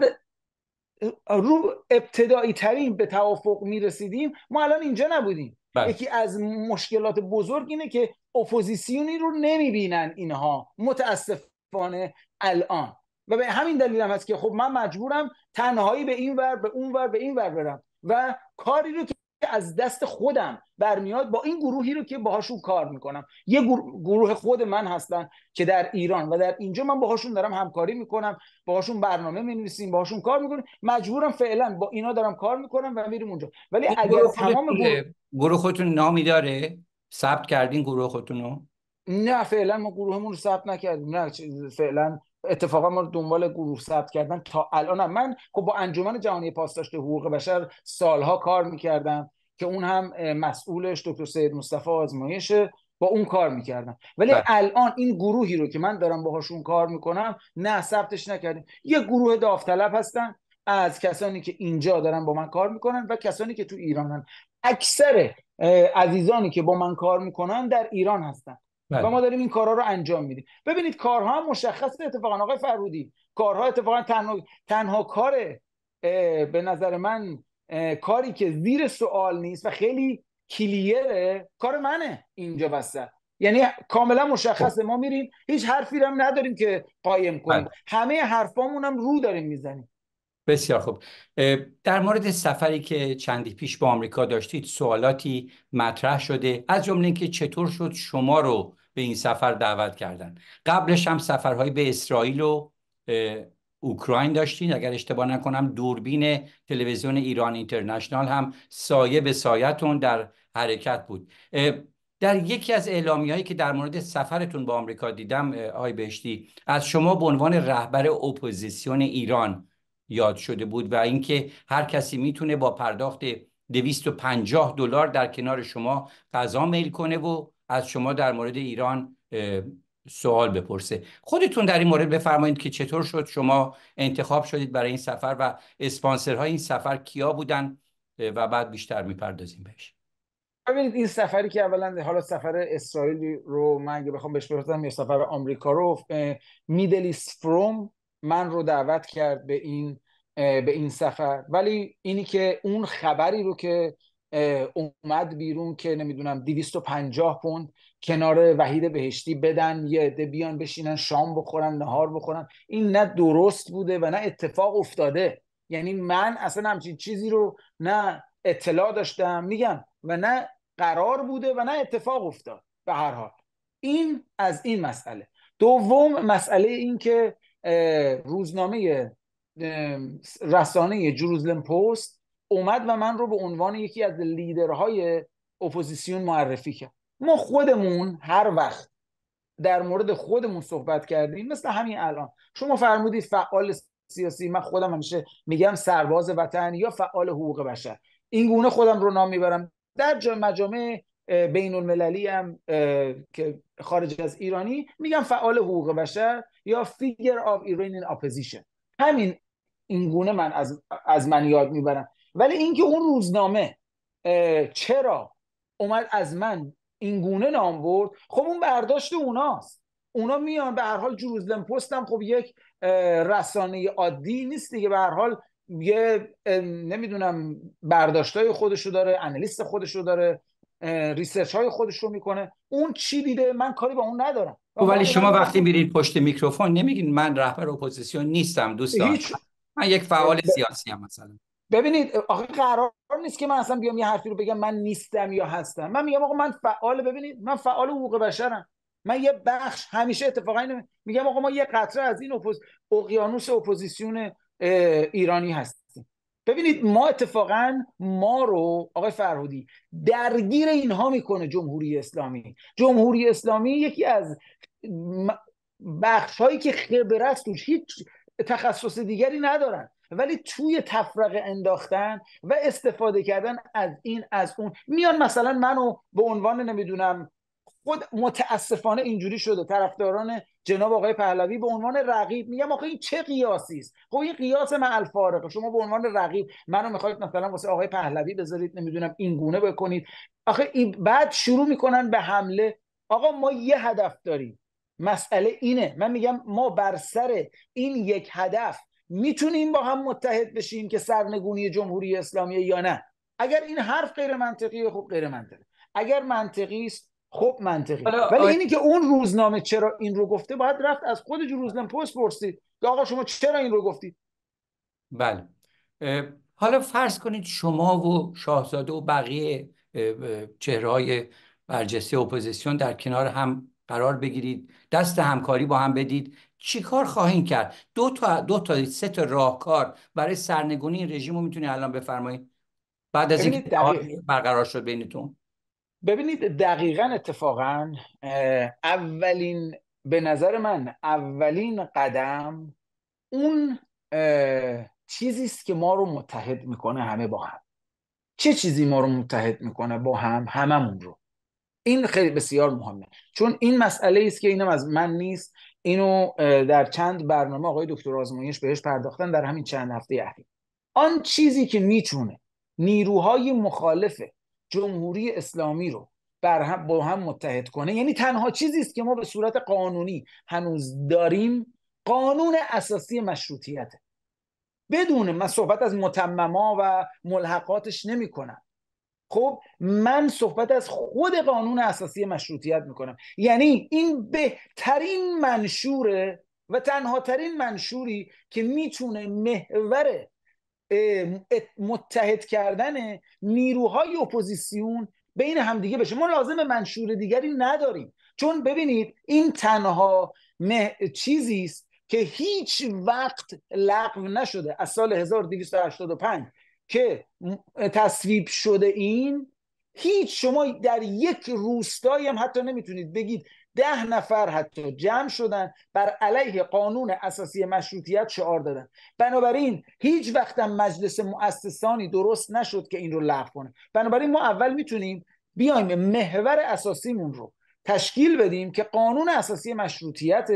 رو ابتدایی ترین به توافق می رسیدیم ما الان اینجا نبودیم بس. بله. یکی از مشکلات بزرگ اینه که اپوزیسیونی رو نمی بینن اینها متاسفانه الان و به همین دلیل هم هست که خب من مجبورم تنهایی به این ور به اون ور به این ور برم و کاری رو که از دست خودم برمیاد با این گروهی رو که باهاشون کار میکنم یه گروه خود من هستن که در ایران و در اینجا من باهاشون دارم همکاری میکنم باهاشون برنامه مینویسیم باهاشون کار میکنیم مجبورم فعلا با اینا دارم کار میکنم و میریم اونجا ولی اگر تمام گروه... خودتون نامی داره ثبت کردین گروه خودتون رو نه فعلا ما گروهمون رو ثبت نکردیم نه فعلا اتفاقا ما دنبال گروه ثبت کردن تا الان هم. من خب با انجمن جهانی پاسداشت حقوق بشر سالها کار میکردم که اون هم مسئولش دکتر سید مصطفی آزمایشه با اون کار میکردم ولی بله. الان این گروهی رو که من دارم باهاشون کار میکنم نه ثبتش نکردیم یه گروه داوطلب هستن از کسانی که اینجا دارن با من کار میکنن و کسانی که تو ایرانن اکثر عزیزانی که با من کار میکنن در ایران هستن و بله. ما داریم این کارها رو انجام میدیم ببینید کارها هم مشخصه اتفاقا آقای فرودی کارها اتفاقا تنها, تنها کار به نظر من کاری که زیر سوال نیست و خیلی کلیره کار منه اینجا بسته یعنی کاملا مشخصه ما میریم هیچ حرفی هم نداریم که قایم کنیم بله. همه حرفامون هم رو داریم میزنیم بسیار خوب در مورد سفری که چندی پیش با آمریکا داشتید سوالاتی مطرح شده از جمله اینکه چطور شد شما رو به این سفر دعوت کردن قبلش هم سفرهایی به اسرائیل و اوکراین داشتین اگر اشتباه نکنم دوربین تلویزیون ایران اینترنشنال هم سایه به سایتون در حرکت بود در یکی از هایی که در مورد سفرتون با آمریکا دیدم آی بهشتی از شما به عنوان رهبر اپوزیسیون ایران یاد شده بود و اینکه هر کسی میتونه با پرداخت 250 دلار در کنار شما غذا میل کنه و از شما در مورد ایران سوال بپرسه خودتون در این مورد بفرمایید که چطور شد شما انتخاب شدید برای این سفر و اسپانسرهای این سفر کیا بودن و بعد بیشتر میپردازیم بهش ببینید این سفری که اولا حالا سفر اسرائیل رو من اگه بخوام بهش برسم یه سفر آمریکا رو میدل فروم من رو دعوت کرد به این به این سفر ولی اینی که اون خبری رو که اومد بیرون که نمیدونم 250 پوند کنار وحید بهشتی بدن یه عده بیان بشینن شام بخورن نهار بخورن این نه درست بوده و نه اتفاق افتاده یعنی من اصلا همچین چیزی رو نه اطلاع داشتم میگم و نه قرار بوده و نه اتفاق افتاد به هر حال این از این مسئله دوم مسئله این که روزنامه رسانه جروزلم پست اومد و من رو به عنوان یکی از لیدرهای اپوزیسیون معرفی کرد ما خودمون هر وقت در مورد خودمون صحبت کردیم مثل همین الان شما فرمودید فعال سیاسی من خودم همیشه میگم سرباز وطن یا فعال حقوق بشر این گونه خودم رو نام میبرم در مجامع بین المللی هم که خارج از ایرانی میگم فعال حقوق بشر یا figure of Iranian opposition همین این گونه من از, از من یاد میبرم ولی اینکه اون روزنامه چرا اومد از من این گونه نام برد خب اون برداشت اوناست اونا میان به هر حال جروزلم پستم خب یک رسانه عادی نیست دیگه به هر حال یه نمیدونم برداشتای خودش رو داره انالیست خودشو داره ریسرچ های خودش رو میکنه اون چی دیده من کاری با اون ندارم خب، ولی شما وقتی میرید پشت میکروفون نمیگین من رهبر اپوزیسیون نیستم دوستان من یک فعال سیاسی هم مثلا ببینید آخه قرار نیست که من اصلا بیام یه حرفی رو بگم من نیستم یا هستم من میگم آقا من فعال ببینید من فعال حقوق بشرم من یه بخش همیشه اتفاقا اینو میگم آقا ما یه قطره از این اقیانوس اپوزیسیون ایرانی هستیم ببینید ما اتفاقا ما رو آقای فرهودی درگیر اینها میکنه جمهوری اسلامی جمهوری اسلامی یکی از بخش هایی که خبرت توش هیچ تخصص دیگری ندارن ولی توی تفرق انداختن و استفاده کردن از این از اون میان مثلا منو به عنوان نمیدونم خود متاسفانه اینجوری شده طرفداران جناب آقای پهلوی به عنوان رقیب میگم آخه این چه قیاسی است خب این قیاس مع الفارقه شما به عنوان رقیب منو میخواید مثلا واسه آقای پهلوی بذارید نمیدونم این گونه بکنید آخه بعد شروع میکنن به حمله آقا ما یه هدف داریم مسئله اینه من میگم ما بر سر این یک هدف میتونیم با هم متحد بشیم که سرنگونی جمهوری اسلامی یا نه اگر این حرف غیر منطقیه خب غیر منطقی اگر منطقی است خب منطقی ولی اینی که اون روزنامه چرا این رو گفته باید رفت از خود روزنامه پست پرسید آقا شما چرا این رو گفتید بله حالا فرض کنید شما و شاهزاده و بقیه چهره های برجسته اپوزیسیون در کنار هم قرار بگیرید دست همکاری با هم بدید چی کار خواهیم کرد دو تا دو تا سه تا راهکار برای سرنگونی این رژیم رو میتونی الان بفرمایید بعد از اینکه برقرار شد بینتون ببینید دقیقا اتفاقا اولین به نظر من اولین قدم اون چیزی است که ما رو متحد میکنه همه با هم چه چیزی ما رو متحد میکنه با هم هممون رو این خیلی بسیار مهمه چون این مسئله است که اینم از من نیست اینو در چند برنامه آقای دکتر آزمایش بهش پرداختن در همین چند هفته اخیر آن چیزی که میتونه نیروهای مخالف جمهوری اسلامی رو هم با هم متحد کنه یعنی تنها چیزی است که ما به صورت قانونی هنوز داریم قانون اساسی مشروطیته بدون من صحبت از متمما و ملحقاتش نمی کنم خب من صحبت از خود قانون اساسی مشروطیت میکنم یعنی این بهترین منشوره و تنها ترین منشوری که میتونه محور متحد کردن نیروهای اپوزیسیون بین همدیگه بشه ما لازم منشور دیگری نداریم چون ببینید این تنها چیزی است که هیچ وقت لغو نشده از سال 1285 که تصویب شده این هیچ شما در یک روستایی هم حتی نمیتونید بگید ده نفر حتی جمع شدن بر علیه قانون اساسی مشروطیت شعار دادن بنابراین هیچ وقتم مجلس مؤسسانی درست نشد که این رو لغو کنه بنابراین ما اول میتونیم بیایم محور اساسیمون رو تشکیل بدیم که قانون اساسی مشروطیت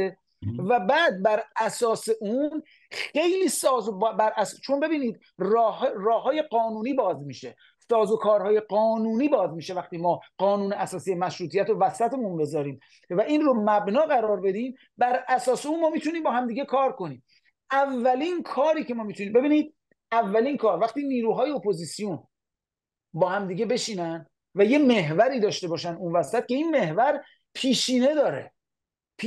و بعد بر اساس اون خیلی ساز بر چون ببینید راه... های قانونی باز میشه ساز و کارهای قانونی باز میشه وقتی ما قانون اساسی مشروطیت رو وسطمون بذاریم و این رو مبنا قرار بدیم بر اساس اون ما میتونیم با همدیگه کار کنیم اولین کاری که ما میتونیم ببینید اولین کار وقتی نیروهای اپوزیسیون با همدیگه بشینن و یه محوری داشته باشن اون وسط که این محور پیشینه داره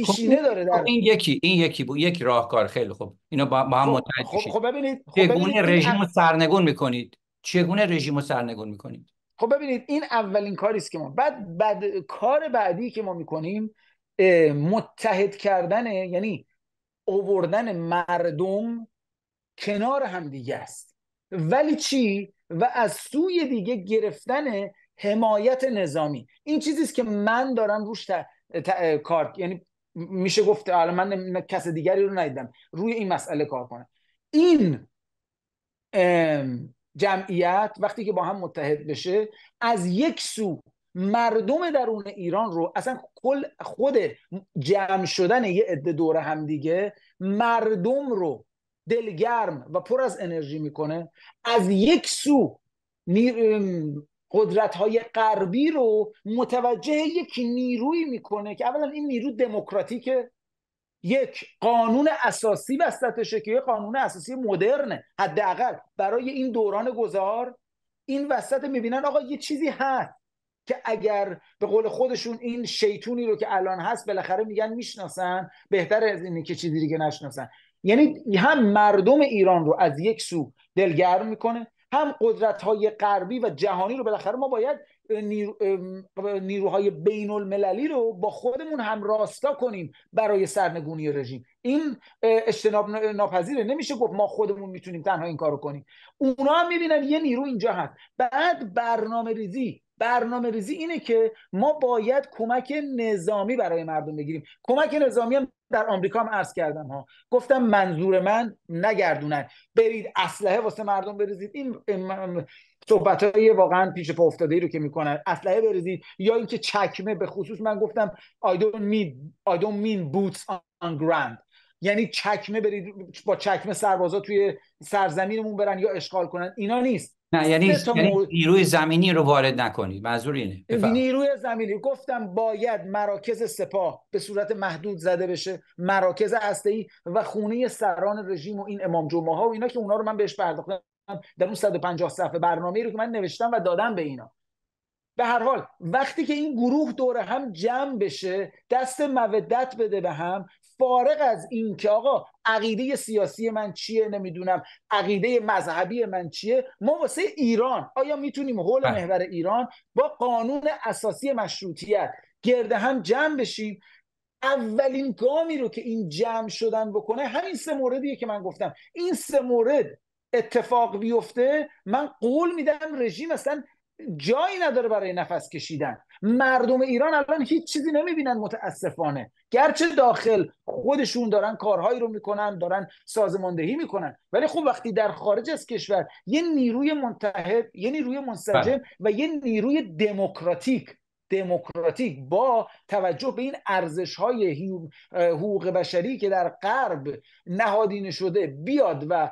خب پیشینه داره این یکی این یکی بود یک راهکار خیلی خوب اینا با, هم متحد خب, خب،, خب ببینید خب چگونه رژیم رو سرنگون میکنید چگونه رژیم رو سرنگون میکنید خب ببینید این اولین کاری است که ما بعد بعد کار بعدی که ما میکنیم متحد کردن یعنی اووردن مردم کنار همدیگه است ولی چی و از سوی دیگه گرفتن حمایت نظامی این چیزی است که من دارم روش کار یعنی میشه گفته آره من کس دیگری رو ندیدم روی این مسئله کار کنه این جمعیت وقتی که با هم متحد بشه از یک سو مردم درون ایران رو اصلا کل خود جمع شدن یه عده دوره هم دیگه مردم رو دلگرم و پر از انرژی میکنه از یک سو قدرت های غربی رو متوجه یک نیروی میکنه که اولا این نیرو دموکراتیک یک قانون اساسی وسطشه که یه قانون اساسی مدرنه حداقل برای این دوران گذار این وسط میبینن آقا یه چیزی هست که اگر به قول خودشون این شیطونی رو که الان هست بالاخره میگن میشناسن بهتر از اینه که چیزی دیگه نشناسن یعنی هم مردم ایران رو از یک سو دلگرم میکنه هم قدرت های غربی و جهانی رو بالاخره ما باید نیروهای بین رو با خودمون هم راستا کنیم برای سرنگونی رژیم این اجتناب ناپذیره نمیشه گفت ما خودمون میتونیم تنها این کارو کنیم اونا هم میبینن یه نیرو اینجا هست بعد برنامه ریزی برنامه ریزی اینه که ما باید کمک نظامی برای مردم بگیریم کمک نظامی هم در آمریکا هم عرض کردم ها گفتم منظور من نگردونن برید اسلحه واسه مردم بریزید این صحبت های واقعا پیش پا افتاده ای رو که میکنن اسلحه بریزید یا اینکه چکمه به خصوص من گفتم I don't, mean I don't mean boots on ground یعنی چکمه برید با چکمه سربازا توی سرزمینمون برن یا اشغال کنن اینا نیست نه یعنی, یعنی نیروی زمینی رو وارد نکنید منظور اینه نیروی زمینی گفتم باید مراکز سپاه به صورت محدود زده بشه مراکز ای و خونه سران رژیم و این امام جمعه ها و اینا که اونا رو من بهش پرداختم در اون 150 صفحه برنامه رو که من نوشتم و دادم به اینا به هر حال وقتی که این گروه دور هم جمع بشه دست مودت بده به هم فارغ از این که آقا عقیده سیاسی من چیه نمیدونم عقیده مذهبی من چیه ما واسه ایران آیا میتونیم حول بله. محور ایران با قانون اساسی مشروطیت گرده هم جمع بشیم اولین گامی رو که این جمع شدن بکنه همین سه موردیه که من گفتم این سه مورد اتفاق بیفته من قول میدم رژیم اصلا جایی نداره برای نفس کشیدن مردم ایران الان هیچ چیزی نمیبینن متاسفانه گرچه داخل خودشون دارن کارهایی رو میکنن دارن سازماندهی میکنن ولی خب وقتی در خارج از کشور یه نیروی منتحب یه نیروی منسجم بله. و یه نیروی دموکراتیک دموکراتیک با توجه به این ارزش های حقوق بشری که در غرب نهادینه شده بیاد و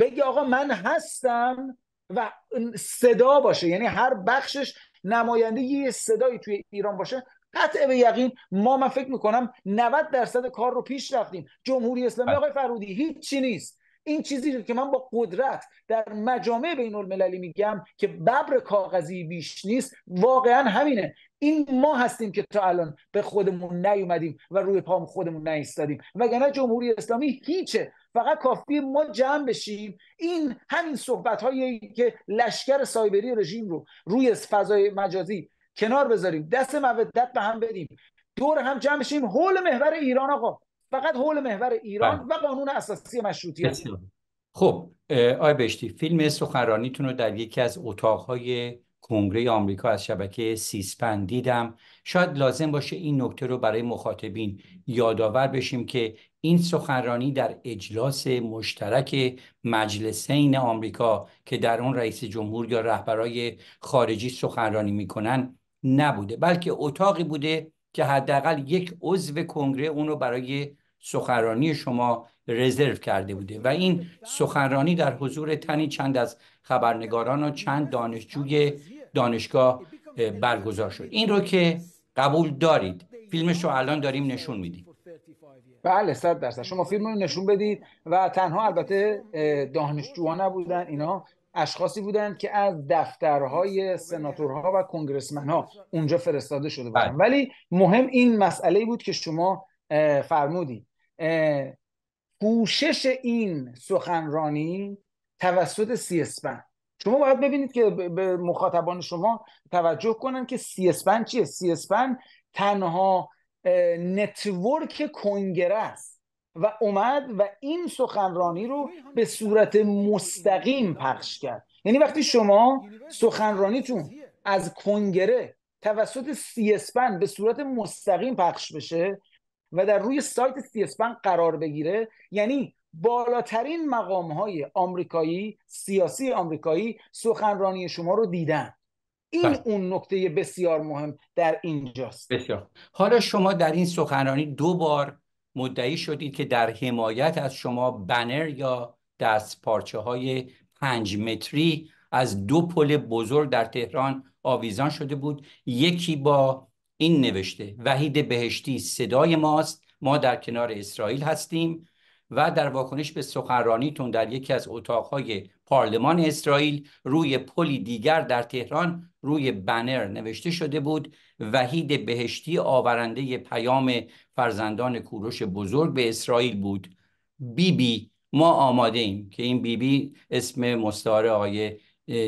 بگی آقا من هستم و صدا باشه یعنی هر بخشش نماینده یه صدایی توی ایران باشه قطع به یقین ما من فکر میکنم 90 درصد کار رو پیش رفتیم جمهوری اسلامی بله. آقای فرودی هیچی نیست این چیزی که من با قدرت در مجامع بین المللی میگم که ببر کاغذی بیش نیست واقعا همینه این ما هستیم که تا الان به خودمون نیومدیم و روی پام خودمون نایستادیم وگرنه جمهوری اسلامی هیچه فقط کافی ما جمع بشیم این همین صحبت هایی که لشکر سایبری رژیم رو روی فضای مجازی کنار بذاریم دست مودت به هم بدیم دور هم جمع بشیم حول محور ایران آقا فقط حول محور ایران بله. و قانون اساسی مشروطیت خب آی بشتی فیلم سخنرانیتون رو در یکی از اتاقهای کنگره آمریکا از شبکه سیسپن دیدم شاید لازم باشه این نکته رو برای مخاطبین یادآور بشیم که این سخنرانی در اجلاس مشترک مجلسین آمریکا که در اون رئیس جمهور یا رهبرای خارجی سخنرانی میکنن نبوده بلکه اتاقی بوده که حداقل یک عضو کنگره رو برای سخنرانی شما رزرو کرده بوده و این سخنرانی در حضور تنی چند از خبرنگاران و چند دانشجوی دانشگاه برگزار شد این رو که قبول دارید فیلمش رو الان داریم نشون میدیم بله صد درصد شما فیلم رو نشون بدید و تنها البته دانشجوها نبودن اینا اشخاصی بودند که از دفترهای سناتورها و کنگرسمنها اونجا فرستاده شده بودن بله. ولی مهم این مسئله بود که شما فرمودی پوشش این سخنرانی توسط سی اسپن شما باید ببینید که به مخاطبان شما توجه کنن که سی اسپن چیه سی اسپن تنها نتورک کنگره است و اومد و این سخنرانی رو به صورت مستقیم پخش کرد یعنی وقتی شما سخنرانیتون از کنگره توسط سی اسپن به صورت مستقیم پخش بشه و در روی سایت سی اسپن قرار بگیره یعنی بالاترین مقام های آمریکایی سیاسی آمریکایی سخنرانی شما رو دیدن این بله. اون نکته بسیار مهم در اینجاست بسیار حالا شما در این سخنرانی دو بار مدعی شدید که در حمایت از شما بنر یا دست پارچه های پنج متری از دو پل بزرگ در تهران آویزان شده بود یکی با این نوشته وحید بهشتی صدای ماست ما در کنار اسرائیل هستیم و در واکنش به سخنرانیتون در یکی از اتاقهای پارلمان اسرائیل روی پلی دیگر در تهران روی بنر نوشته شده بود وحید بهشتی آورنده پیام فرزندان کوروش بزرگ به اسرائیل بود بیبی بی ما آماده ایم که این بیبی بی اسم مستعار آقای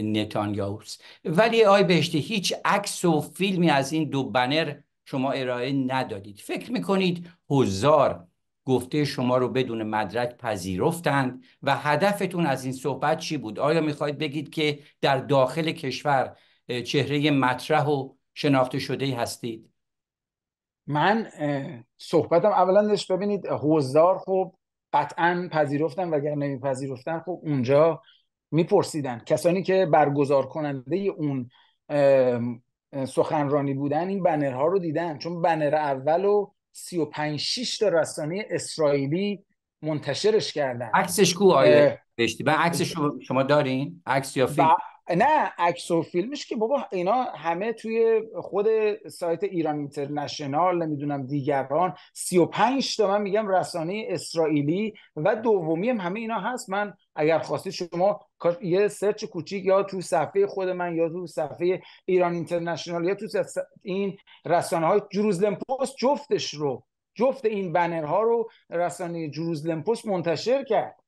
نتانیاهوست ولی آقای بهشتی هیچ عکس و فیلمی از این دو بنر شما ارائه ندادید فکر میکنید هزار گفته شما رو بدون مدرک پذیرفتند و هدفتون از این صحبت چی بود آیا میخواید بگید که در داخل کشور چهره مطرح و شناخته شده هستید من صحبتم اولا داشت ببینید حوزدار خب قطعا پذیرفتن اگر نمیپذیرفتن خب اونجا میپرسیدن کسانی که برگزار کننده اون سخنرانی بودن این بنرها رو دیدن چون بنر اول 35 6 تا رسانه اسرائیلی منتشرش کردن عکسش کو آیه من عکسش شما دارین عکس یا فیلم بله. نه عکس و فیلمش که بابا اینا همه توی خود سایت ایران اینترنشنال نمیدونم دیگران 35 تا من میگم رسانه اسرائیلی و دومی هم همه اینا هست من اگر خواستید شما یه سرچ کوچیک یا تو صفحه خود من یا تو صفحه ایران اینترنشنال یا تو این رسانه های جروزلم پست جفتش رو جفت این بنرها رو رسانه جروزلم پست منتشر کرد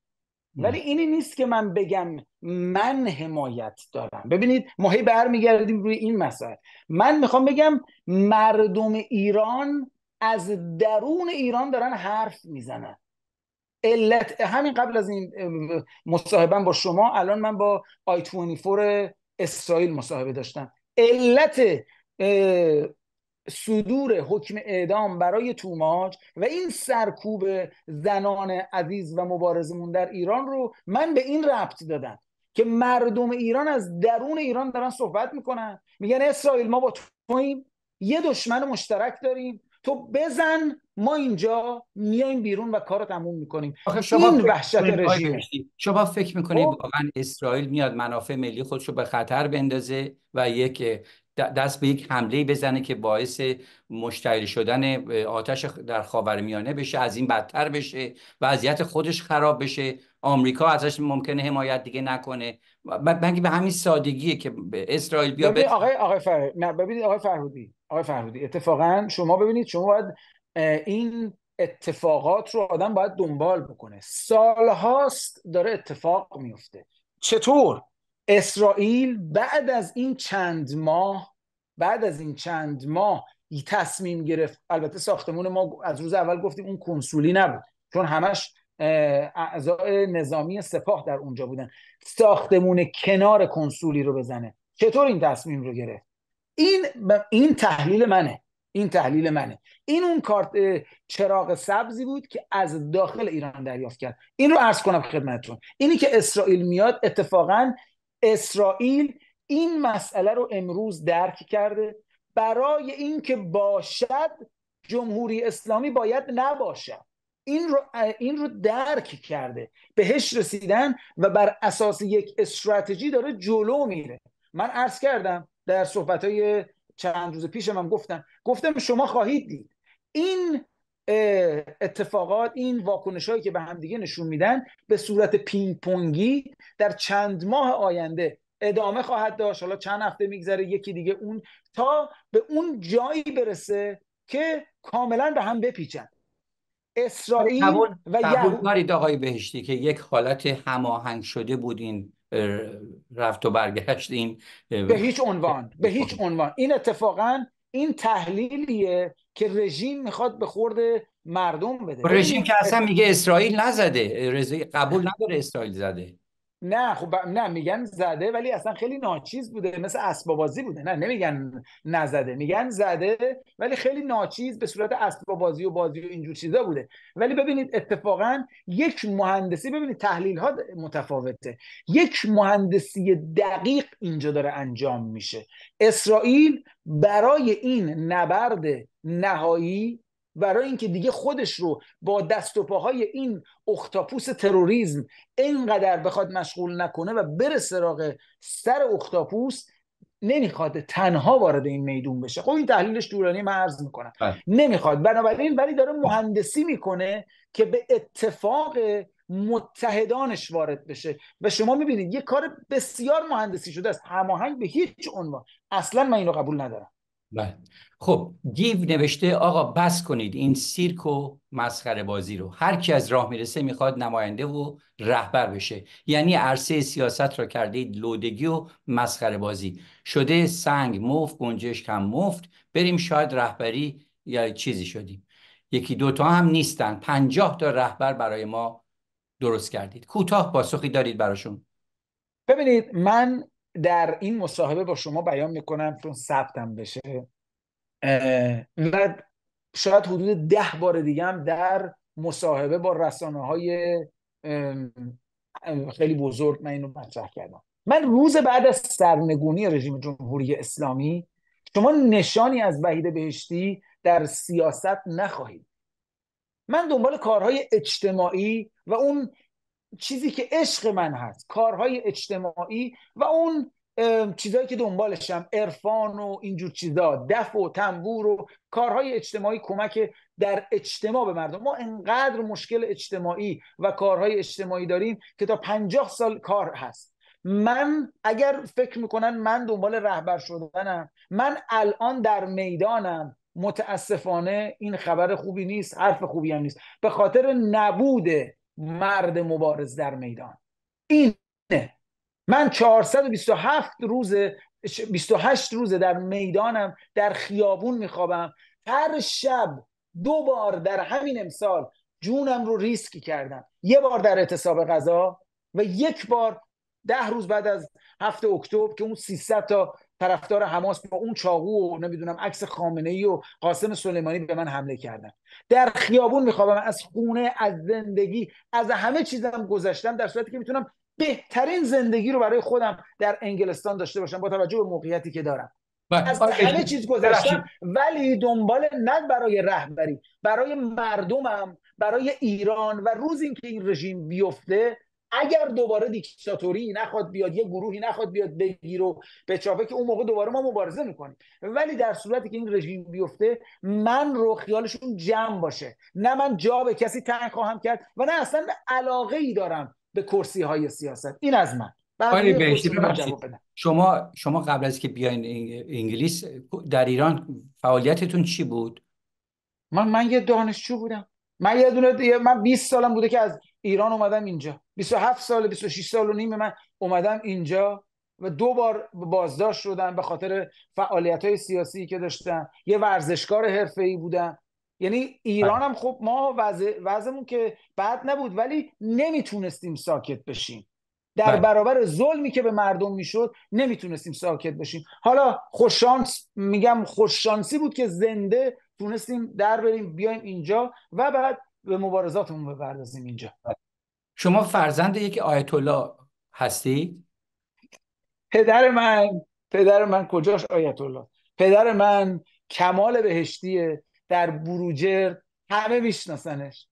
ولی اینی نیست که من بگم من حمایت دارم ببینید ما هی برمیگردیم روی این مسئله من میخوام بگم مردم ایران از درون ایران دارن حرف میزنن علت همین قبل از این مصاحبم با شما الان من با آی 24 اسرائیل مصاحبه داشتم علت صدور حکم اعدام برای توماج و این سرکوب زنان عزیز و مبارزمون در ایران رو من به این ربط دادم که مردم ایران از درون ایران دارن صحبت میکنن میگن اسرائیل ما با تویم یه دشمن مشترک داریم تو بزن ما اینجا میایم بیرون و کارو تموم میکنیم شما این وحشت رژیم شما فکر میکنید خب. واقعا اسرائیل میاد منافع ملی خودشو رو به خطر بندازه و یک دست به یک حمله بزنه که باعث مشتعل شدن آتش در خاورمیانه بشه از این بدتر بشه وضعیت خودش خراب بشه آمریکا ازش ممکنه حمایت دیگه نکنه بگی به همین سادگیه که اسرائیل بیا ببین آقای آقای فر... نه ببینید آقای فرهودی آقای فرهودی اتفاقا شما ببینید شما باید این اتفاقات رو آدم باید دنبال بکنه سالهاست داره اتفاق میفته چطور اسرائیل بعد از این چند ماه بعد از این چند ماه ای تصمیم گرفت البته ساختمون ما از روز اول گفتیم اون کنسولی نبود چون همش اعضای نظامی سپاه در اونجا بودن ساختمون کنار کنسولی رو بزنه چطور این تصمیم رو گرفت این این تحلیل منه این تحلیل منه این اون کارت چراغ سبزی بود که از داخل ایران دریافت کرد این رو عرض کنم خدمتتون اینی که اسرائیل میاد اتفاقا اسرائیل این مسئله رو امروز درک کرده برای اینکه باشد جمهوری اسلامی باید نباشد این رو, این رو درک کرده بهش رسیدن و بر اساس یک استراتژی داره جلو میره من عرض کردم در صحبت های چند روز پیشم هم گفتم گفتم شما خواهید دید این اتفاقات این واکنش هایی که به همدیگه نشون میدن به صورت پینگ پونگی در چند ماه آینده ادامه خواهد داشت حالا چند هفته میگذره یکی دیگه اون تا به اون جایی برسه که کاملا به هم بپیچن اسرائیل طبول، و یهود آقای بهشتی که یک حالت هماهنگ شده بود این رفت و برگشت به هیچ عنوان به هیچ عنوان این اتفاقا این تحلیلیه که رژیم میخواد به خورد مردم بده رژیم که اصلا میگه اسرائیل نزده قبول نداره اسرائیل زده نه خب نه میگن زده ولی اصلا خیلی ناچیز بوده مثل اسبابازی بوده نه نمیگن نزده میگن زده ولی خیلی ناچیز به صورت اسبابازی و بازی و اینجور چیزا بوده ولی ببینید اتفاقا یک مهندسی ببینید تحلیل ها متفاوته یک مهندسی دقیق اینجا داره انجام میشه اسرائیل برای این نبرد نهایی برای اینکه دیگه خودش رو با دست و پاهای این اختاپوس تروریزم اینقدر بخواد مشغول نکنه و بره سراغ سر اختاپوس نمیخواد تنها وارد این میدون بشه خب این تحلیلش دورانی من میکنه بله. نمیخواد بنابراین ولی داره مهندسی میکنه که به اتفاق متحدانش وارد بشه و شما میبینید یه کار بسیار مهندسی شده است هماهنگ به هیچ عنوان اصلا من اینو قبول ندارم بله خب گیو نوشته آقا بس کنید این سیرک و مسخره بازی رو هر کی از راه میرسه میخواد نماینده و رهبر بشه یعنی عرصه سیاست رو کردید لودگی و مسخره بازی شده سنگ مفت گنجش کم مفت بریم شاید رهبری یا چیزی شدیم یکی دوتا هم نیستن پنجاه تا رهبر برای ما درست کردید کوتاه پاسخی دارید براشون ببینید من در این مصاحبه با شما بیان میکنم چون ثبتم بشه و شاید حدود ده بار دیگه هم در مصاحبه با رسانه های خیلی بزرگ من اینو مطرح کردم من روز بعد از سرنگونی رژیم جمهوری اسلامی شما نشانی از وحید بهشتی در سیاست نخواهید من دنبال کارهای اجتماعی و اون چیزی که عشق من هست کارهای اجتماعی و اون چیزهایی که دنبالشم عرفان و اینجور چیزا دف و تنبور و کارهای اجتماعی کمک در اجتماع به مردم ما انقدر مشکل اجتماعی و کارهای اجتماعی داریم که تا پنجاه سال کار هست من اگر فکر میکنن من دنبال رهبر شدنم من الان در میدانم متاسفانه این خبر خوبی نیست حرف خوبی هم نیست به خاطر نبود مرد مبارز در میدان اینه من 427 روز 28 روز در میدانم در خیابون میخوابم هر شب دو بار در همین امسال جونم رو ریسک کردم یه بار در اعتصاب غذا و یک بار ده روز بعد از هفته اکتبر که اون 300 تا طرفدار حماس با اون چاقو و نمیدونم عکس خامنه ای و قاسم سلیمانی به من حمله کردن در خیابون میخوابم از خونه از زندگی از همه چیزم گذشتم در صورتی که میتونم بهترین زندگی رو برای خودم در انگلستان داشته باشم با توجه به موقعیتی که دارم از همه چیز گذشتم ولی دنبال نه برای رهبری برای مردمم برای ایران و روز اینکه این رژیم بیفته اگر دوباره دیکتاتوری نخواد بیاد یه گروهی نخواد بیاد بگیر و بچاپه که اون موقع دوباره ما مبارزه میکنیم ولی در صورتی که این رژیم بیفته من رو خیالشون جمع باشه نه من جا به کسی تنگ خواهم کرد و نه اصلا علاقه ای دارم به کرسی های سیاست این از من شما شما قبل از که بیاین انگلیس در ایران فعالیتتون چی بود من من یه دانشجو بودم من یه دونه من 20 سالم بوده که از ایران اومدم اینجا 27 سال 26 سال و نیم من اومدم اینجا و دو بار بازداشت شدم به خاطر فعالیت های سیاسی که داشتم یه ورزشکار حرفه ای بودم یعنی ایرانم خب ما وضعمون که بد نبود ولی نمیتونستیم ساکت بشیم در بله. برابر ظلمی که به مردم میشد نمیتونستیم ساکت بشیم حالا خوششانس میگم خوششانسی بود که زنده تونستیم در بریم بیایم اینجا و بعد به مبارزاتمون بپردازیم اینجا بله. شما فرزند یک آیت الله هستی؟ پدر من پدر من کجاش آیت الله پدر من کمال بهشتیه در بروجر همه میشناسنش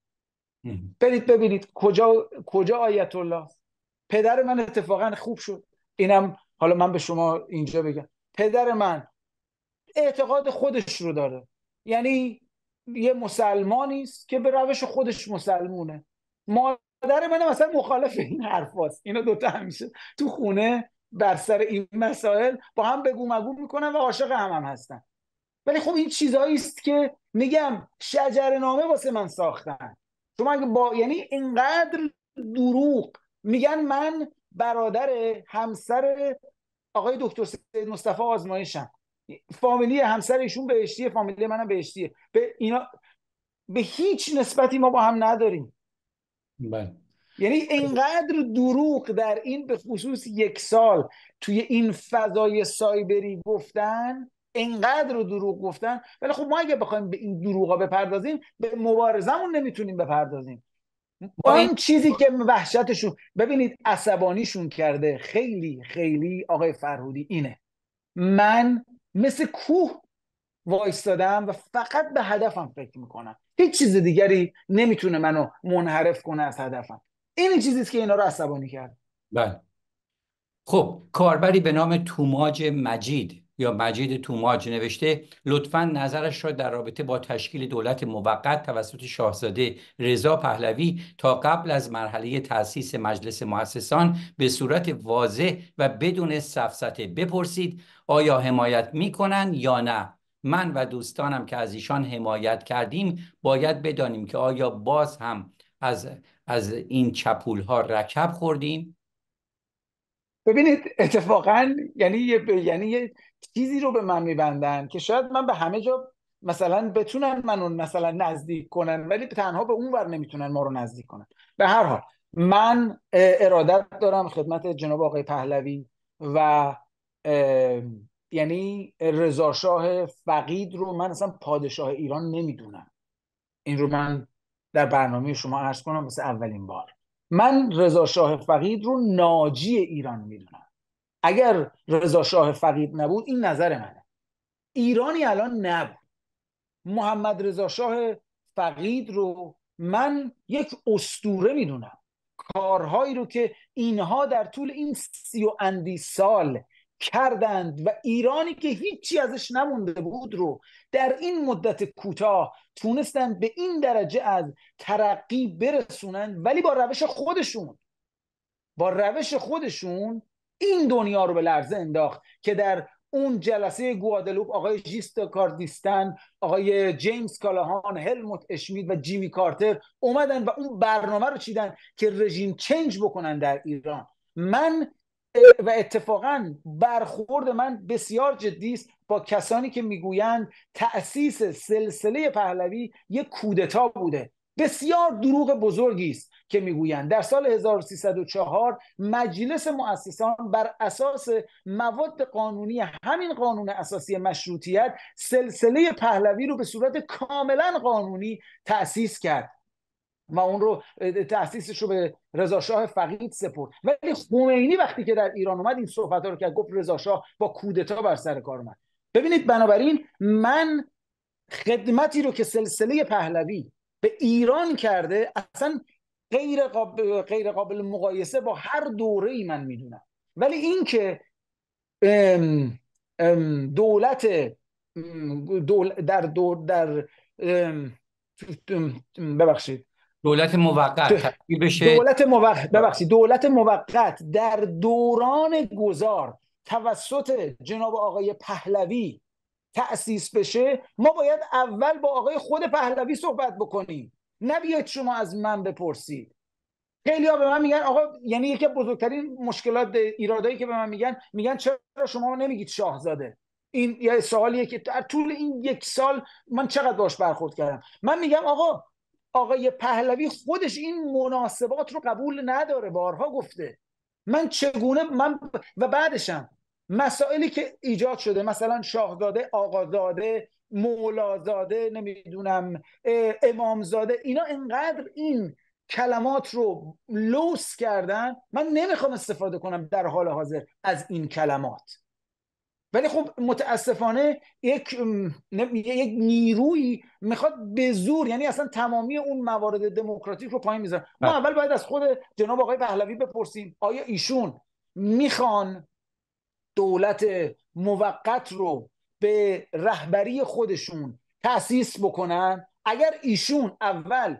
برید ببینید کجا کجا آیت الله پدر من اتفاقا خوب شد اینم حالا من به شما اینجا بگم پدر من اعتقاد خودش رو داره یعنی یه مسلمانی است که به روش خودش مسلمونه مادر من مثلا مخالف این هست اینا دوتا همیشه تو خونه بر سر این مسائل با هم بگو مگو میکنن و عاشق هم هم هستن ولی خب این چیزهایی است که میگم شجر نامه واسه من ساختن شما اگه با یعنی اینقدر دروغ میگن من برادر همسر آقای دکتر سید مصطفی آزمایشم فامیلی همسر ایشون بهشتیه فامیلی منم بهشتیه به اینا به هیچ نسبتی ما با هم نداریم بله یعنی اینقدر دروغ در این به خصوص یک سال توی این فضای سایبری گفتن اینقدر دروغ گفتن ولی خب ما اگه بخوایم به این ها بپردازیم به مبارزمون نمیتونیم بپردازیم با این چیزی که وحشتشون ببینید عصبانیشون کرده خیلی خیلی آقای فرهودی اینه من مثل کوه وایستادم و فقط به هدفم فکر میکنم هیچ چیز دیگری نمیتونه منو منحرف کنه از هدفم این چیزی که اینا رو عصبانی کرد بله خب کاربری به نام توماج مجید یا مجید توماج نوشته لطفا نظرش را در رابطه با تشکیل دولت موقت توسط شاهزاده رضا پهلوی تا قبل از مرحله تاسیس مجلس مؤسسان به صورت واضح و بدون سفسطه بپرسید آیا حمایت می یا نه من و دوستانم که از ایشان حمایت کردیم باید بدانیم که آیا باز هم از, از این چپول ها رکب خوردیم ببینید اتفاقا یعنی یعنی چیزی رو به من میبندن که شاید من به همه جا مثلا بتونن منو مثلا نزدیک کنن ولی تنها به اون نمیتونن ما رو نزدیک کنن به هر حال من ارادت دارم خدمت جناب آقای پهلوی و یعنی رضاشاه فقید رو من اصلا پادشاه ایران نمیدونم این رو من در برنامه شما عرض کنم مثل اولین بار من رضاشاه فقید رو ناجی ایران میدونم اگر رضا شاه فقید نبود این نظر منه ایرانی الان نبود محمد رضا شاه فقید رو من یک استوره میدونم کارهایی رو که اینها در طول این سی و اندی سال کردند و ایرانی که هیچی ازش نمونده بود رو در این مدت کوتاه تونستند به این درجه از ترقی برسونند ولی با روش خودشون با روش خودشون این دنیا رو به لرزه انداخت که در اون جلسه گوادلوپ آقای جیست کاردیستان، آقای جیمز کالاهان هلموت اشمید و جیمی کارتر اومدن و اون برنامه رو چیدن که رژیم چنج بکنن در ایران من و اتفاقا برخورد من بسیار جدی است با کسانی که میگویند تأسیس سلسله پهلوی یک کودتا بوده بسیار دروغ بزرگی است که میگویند در سال 1304 مجلس مؤسسان بر اساس مواد قانونی همین قانون اساسی مشروطیت سلسله پهلوی رو به صورت کاملا قانونی تأسیس کرد و اون رو تأسیسش رو به رضاشاه فقید سپرد ولی خمینی وقتی که در ایران اومد این صحبت ها رو کرد گفت شاه با کودتا بر سر کار اومد ببینید بنابراین من خدمتی رو که سلسله پهلوی به ایران کرده اصلا غیر قابل, غیر قابل مقایسه با هر دوره ای من میدونم ولی اینکه دولت دول در در ببخشید دولت موقت بشه دولت موقت ببخشید دولت موقت در دوران گذار توسط جناب آقای پهلوی تأسیس بشه ما باید اول با آقای خود پهلوی صحبت بکنیم نبیاید شما از من بپرسید خیلی به من میگن آقا یعنی یکی بزرگترین مشکلات ایرادایی که به من میگن میگن چرا شما نمیگید شاهزاده این یه سوالیه که در طول این یک سال من چقدر باش برخورد کردم من میگم آقا آقای پهلوی خودش این مناسبات رو قبول نداره بارها گفته من چگونه من و بعدشم مسائلی که ایجاد شده مثلا شاهزاده آقازاده مولازاده نمیدونم امامزاده اینا انقدر این کلمات رو لوس کردن من نمیخوام استفاده کنم در حال حاضر از این کلمات ولی خب متاسفانه یک یک نیروی میخواد به زور یعنی اصلا تمامی اون موارد دموکراتیک رو پایین میذاره ما بله. اول باید از خود جناب آقای پهلوی بپرسیم آیا ایشون میخوان دولت موقت رو به رهبری خودشون تأسیس بکنن اگر ایشون اول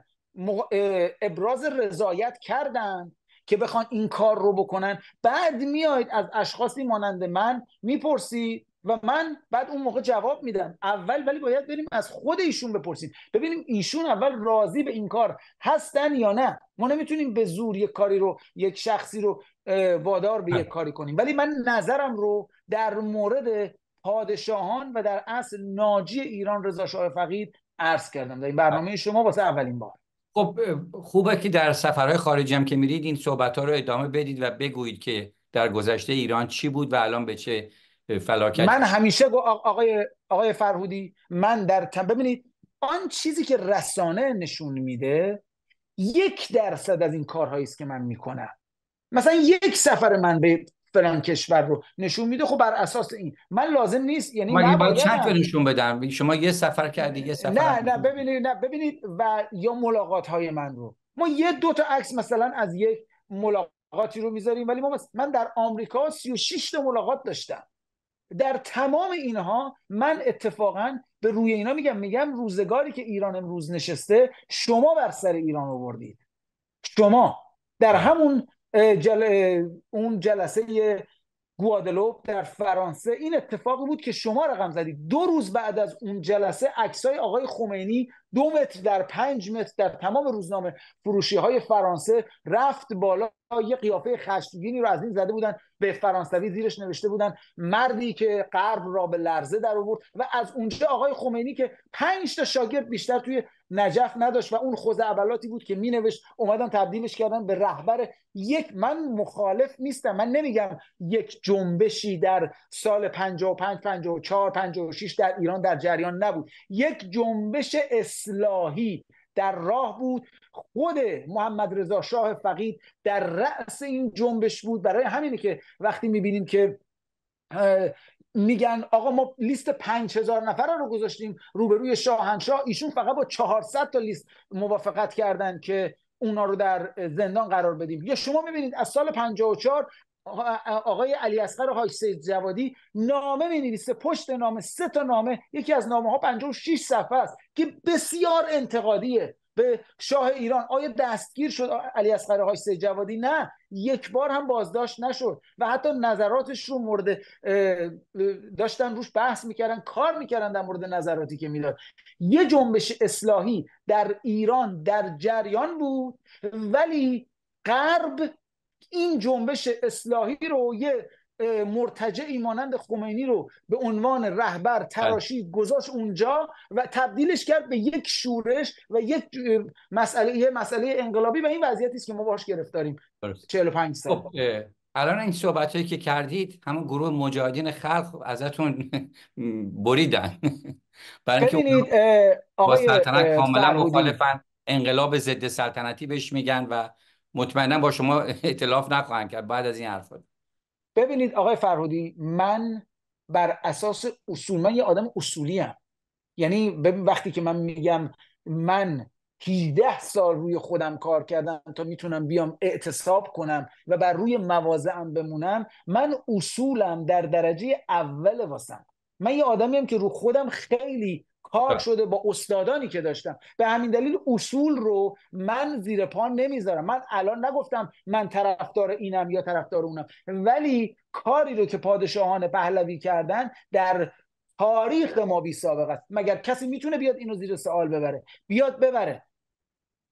ابراز رضایت کردن که بخوان این کار رو بکنن بعد میایید از اشخاصی مانند من میپرسید و من بعد اون موقع جواب میدم اول ولی باید بریم از خود ایشون بپرسیم ببینیم ایشون اول راضی به این کار هستن یا نه ما نمیتونیم به زور یک کاری رو یک شخصی رو وادار به یک کاری کنیم ولی من نظرم رو در مورد پادشاهان و در اصل ناجی ایران رضا شاه فقید عرض کردم در این برنامه شما واسه اولین بار خب خوبه که در سفرهای خارجی هم که میرید این صحبت ها رو ادامه بدید و بگویید که در گذشته ایران چی بود و الان به چه فلاکت من همیشه گو آقای آقای فرهودی من در ببینید آن چیزی که رسانه نشون میده یک درصد از این کارهایی است که من میکنم مثلا یک سفر من به فلان کشور رو نشون میده خب بر اساس این من لازم نیست یعنی من باید نشون بدم شما یه سفر کردی یه سفر نه نه ببینید نه ببینید و یا ملاقات های من رو ما یه دو تا عکس مثلا از یک ملاقاتی رو میذاریم ولی من در آمریکا 36 تا ملاقات داشتم در تمام اینها من اتفاقا به روی اینا میگم میگم روزگاری که ایران امروز نشسته شما بر سر ایران آوردید شما در بله. همون جل... اون جلسه گوادلوب در فرانسه این اتفاقی بود که شما رقم زدید دو روز بعد از اون جلسه عکسای آقای خمینی دو متر در پنج متر در تمام روزنامه فروشی های فرانسه رفت بالا یه قیافه خشمگینی رو از این زده بودن به فرانسوی زیرش نوشته بودن مردی که قرب را به لرزه در آورد و از اونجا آقای خمینی که پنج تا شاگرد بیشتر توی نجف نداشت و اون اولاتی بود که مینوشت اومدن تبدیلش کردن به رهبر یک من مخالف نیستم من نمیگم یک جنبشی در سال 55 54 56 در ایران در جریان نبود یک جنبش اصلاحی در راه بود خود محمد رضا شاه فقید در رأس این جنبش بود برای همینه که وقتی میبینیم که میگن آقا ما لیست 5000 نفر رو گذاشتیم روبروی شاهنشاه ایشون فقط با 400 تا لیست موافقت کردن که اونا رو در زندان قرار بدیم یا شما میبینید از سال 54 آقای علی اصغر حاج سید جوادی نامه می نویسه پشت نامه سه تا نامه یکی از نامه ها 56 صفحه است که بسیار انتقادیه به شاه ایران آیا دستگیر شد علی اصغر حاج سید جوادی نه یک بار هم بازداشت نشد و حتی نظراتش رو مورد داشتن روش بحث میکردن کار میکردن در مورد نظراتی که میداد یه جنبش اصلاحی در ایران در جریان بود ولی غرب این جنبش اصلاحی رو یه مرتجعی مانند خمینی رو به عنوان رهبر تراشی بله. گذاشت اونجا و تبدیلش کرد به یک شورش و یک مسئله مسئله انقلابی و این وضعیتی است که ما باش گرفتاریم 45 سال خب، الان این صحبت هایی که کردید همون گروه مجاهدین خلق ازتون بریدن برای اینکه با سلطنت کاملا مخالفن انقلاب ضد سلطنتی بهش میگن و مطمئنا با شما اطلاف نخواهند کرد بعد از این حرفا ببینید آقای فرهودی من بر اساس اصول من یه آدم اصولی هم. یعنی وقتی که من میگم من 18 سال روی خودم کار کردم تا میتونم بیام اعتصاب کنم و بر روی مواضعم بمونم من اصولم در درجه اول واسم من یه آدمی هم که رو خودم خیلی کار بله. شده با استادانی که داشتم به همین دلیل اصول رو من زیر پا نمیذارم من الان نگفتم من طرفدار اینم یا طرفدار اونم ولی کاری رو که پادشاهان پهلوی کردن در تاریخ ما بی سابقه است مگر کسی میتونه بیاد اینو زیر سوال ببره بیاد ببره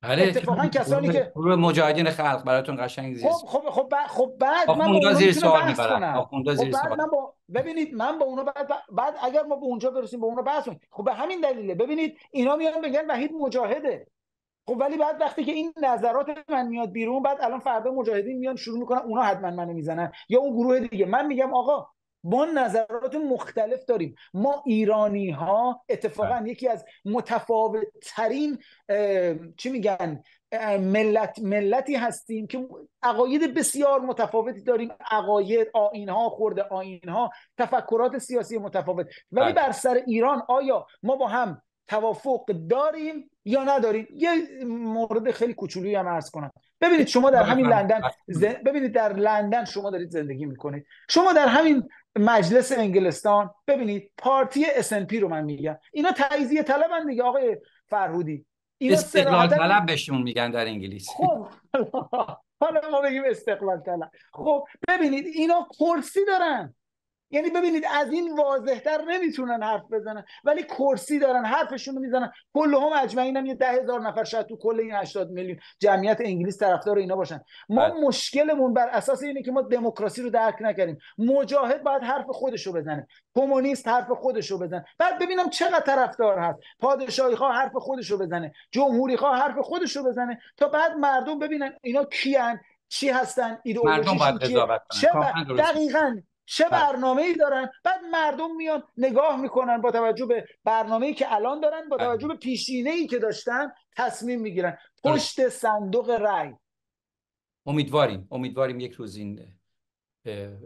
بله اتفاقا کسانی که مجاهدین خلق براتون قشنگ زیست خب خب خب, خب بعد من اونجا زیر سوال میبرم خب، زیر من ببینید من با اونا بعد بعد اگر ما به اونجا برسیم با اونا بحث کنیم خب به همین دلیله ببینید اینا میان بگن وحید مجاهده خب ولی بعد وقتی که این نظرات من میاد بیرون بعد الان فردا مجاهدین میان شروع میکنن اونا حتما منو میزنن یا اون گروه دیگه من میگم آقا ما نظرات مختلف داریم ما ایرانی ها اتفاقا بله. یکی از متفاوت ترین چی میگن ملت ملتی هستیم که عقاید بسیار متفاوتی داریم عقاید آین ها خورده آین ها تفکرات سیاسی متفاوت ولی بله. بر سر ایران آیا ما با هم توافق داریم یا نداریم یه مورد خیلی کوچولویی هم عرض کنم ببینید شما در بله، همین لندن ببینید در لندن شما دارید زندگی میکنید شما در همین مجلس انگلستان ببینید پارتی پی رو من میگم اینا تجزیه طلبن دیگه آقای فرهودی اینا استقلال طلب بهشون میگن در انگلیس خب حالا ما بگیم استقلال طلب خب ببینید اینا کرسی دارن یعنی ببینید از این واضحتر نمیتونن حرف بزنن ولی کرسی دارن حرفشون رو میزنن کل هم اجمعین هم یه ده هزار نفر شاید تو کل این 80 میلیون جمعیت انگلیس طرفدار اینا باشن ما بله. مشکلمون بر اساس اینه که ما دموکراسی رو درک نکردیم مجاهد باید حرف خودش رو بزنه کمونیست حرف خودش رو بزنه بعد ببینم چقدر طرفدار هست پادشاهی خواه حرف خودش رو بزنه جمهوری خواه حرف خودش رو بزنه تا بعد مردم ببینن اینا کیان چی هستن ایدئولوژیشون دقیقاً چه بله. برنامه ای دارن بعد مردم میان نگاه میکنن با توجه به برنامه ای که الان دارن با بله. توجه به پیشینه ای که داشتن تصمیم میگیرن پشت صندوق رای امیدواریم امیدواریم یک روز این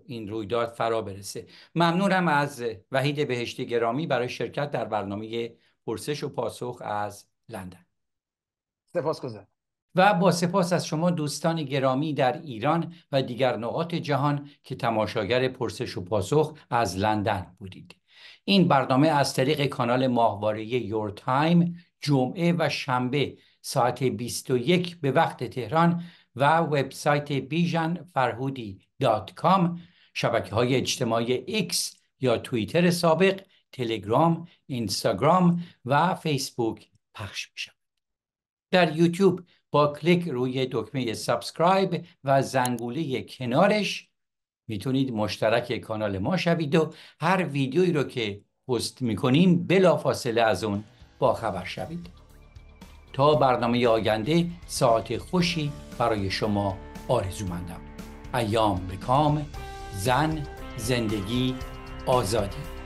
این رویداد فرا برسه ممنونم از وحید بهشتی گرامی برای شرکت در برنامه پرسش و پاسخ از لندن سپاسگزارم و با سپاس از شما دوستان گرامی در ایران و دیگر نقاط جهان که تماشاگر پرسش و پاسخ از لندن بودید این برنامه از طریق کانال ماهواره یور تایم جمعه و شنبه ساعت 21 به وقت تهران و وبسایت بیژن فرهودی دات کام شبکه های اجتماعی X یا توییتر سابق تلگرام، اینستاگرام و فیسبوک پخش می در یوتیوب با کلیک روی دکمه سابسکرایب و زنگوله کنارش میتونید مشترک کانال ما شوید و هر ویدیویی رو که پست میکنیم بلا فاصله از اون خبر شوید تا برنامه آینده ساعت خوشی برای شما آرزومندم ایام بکام زن زندگی آزادی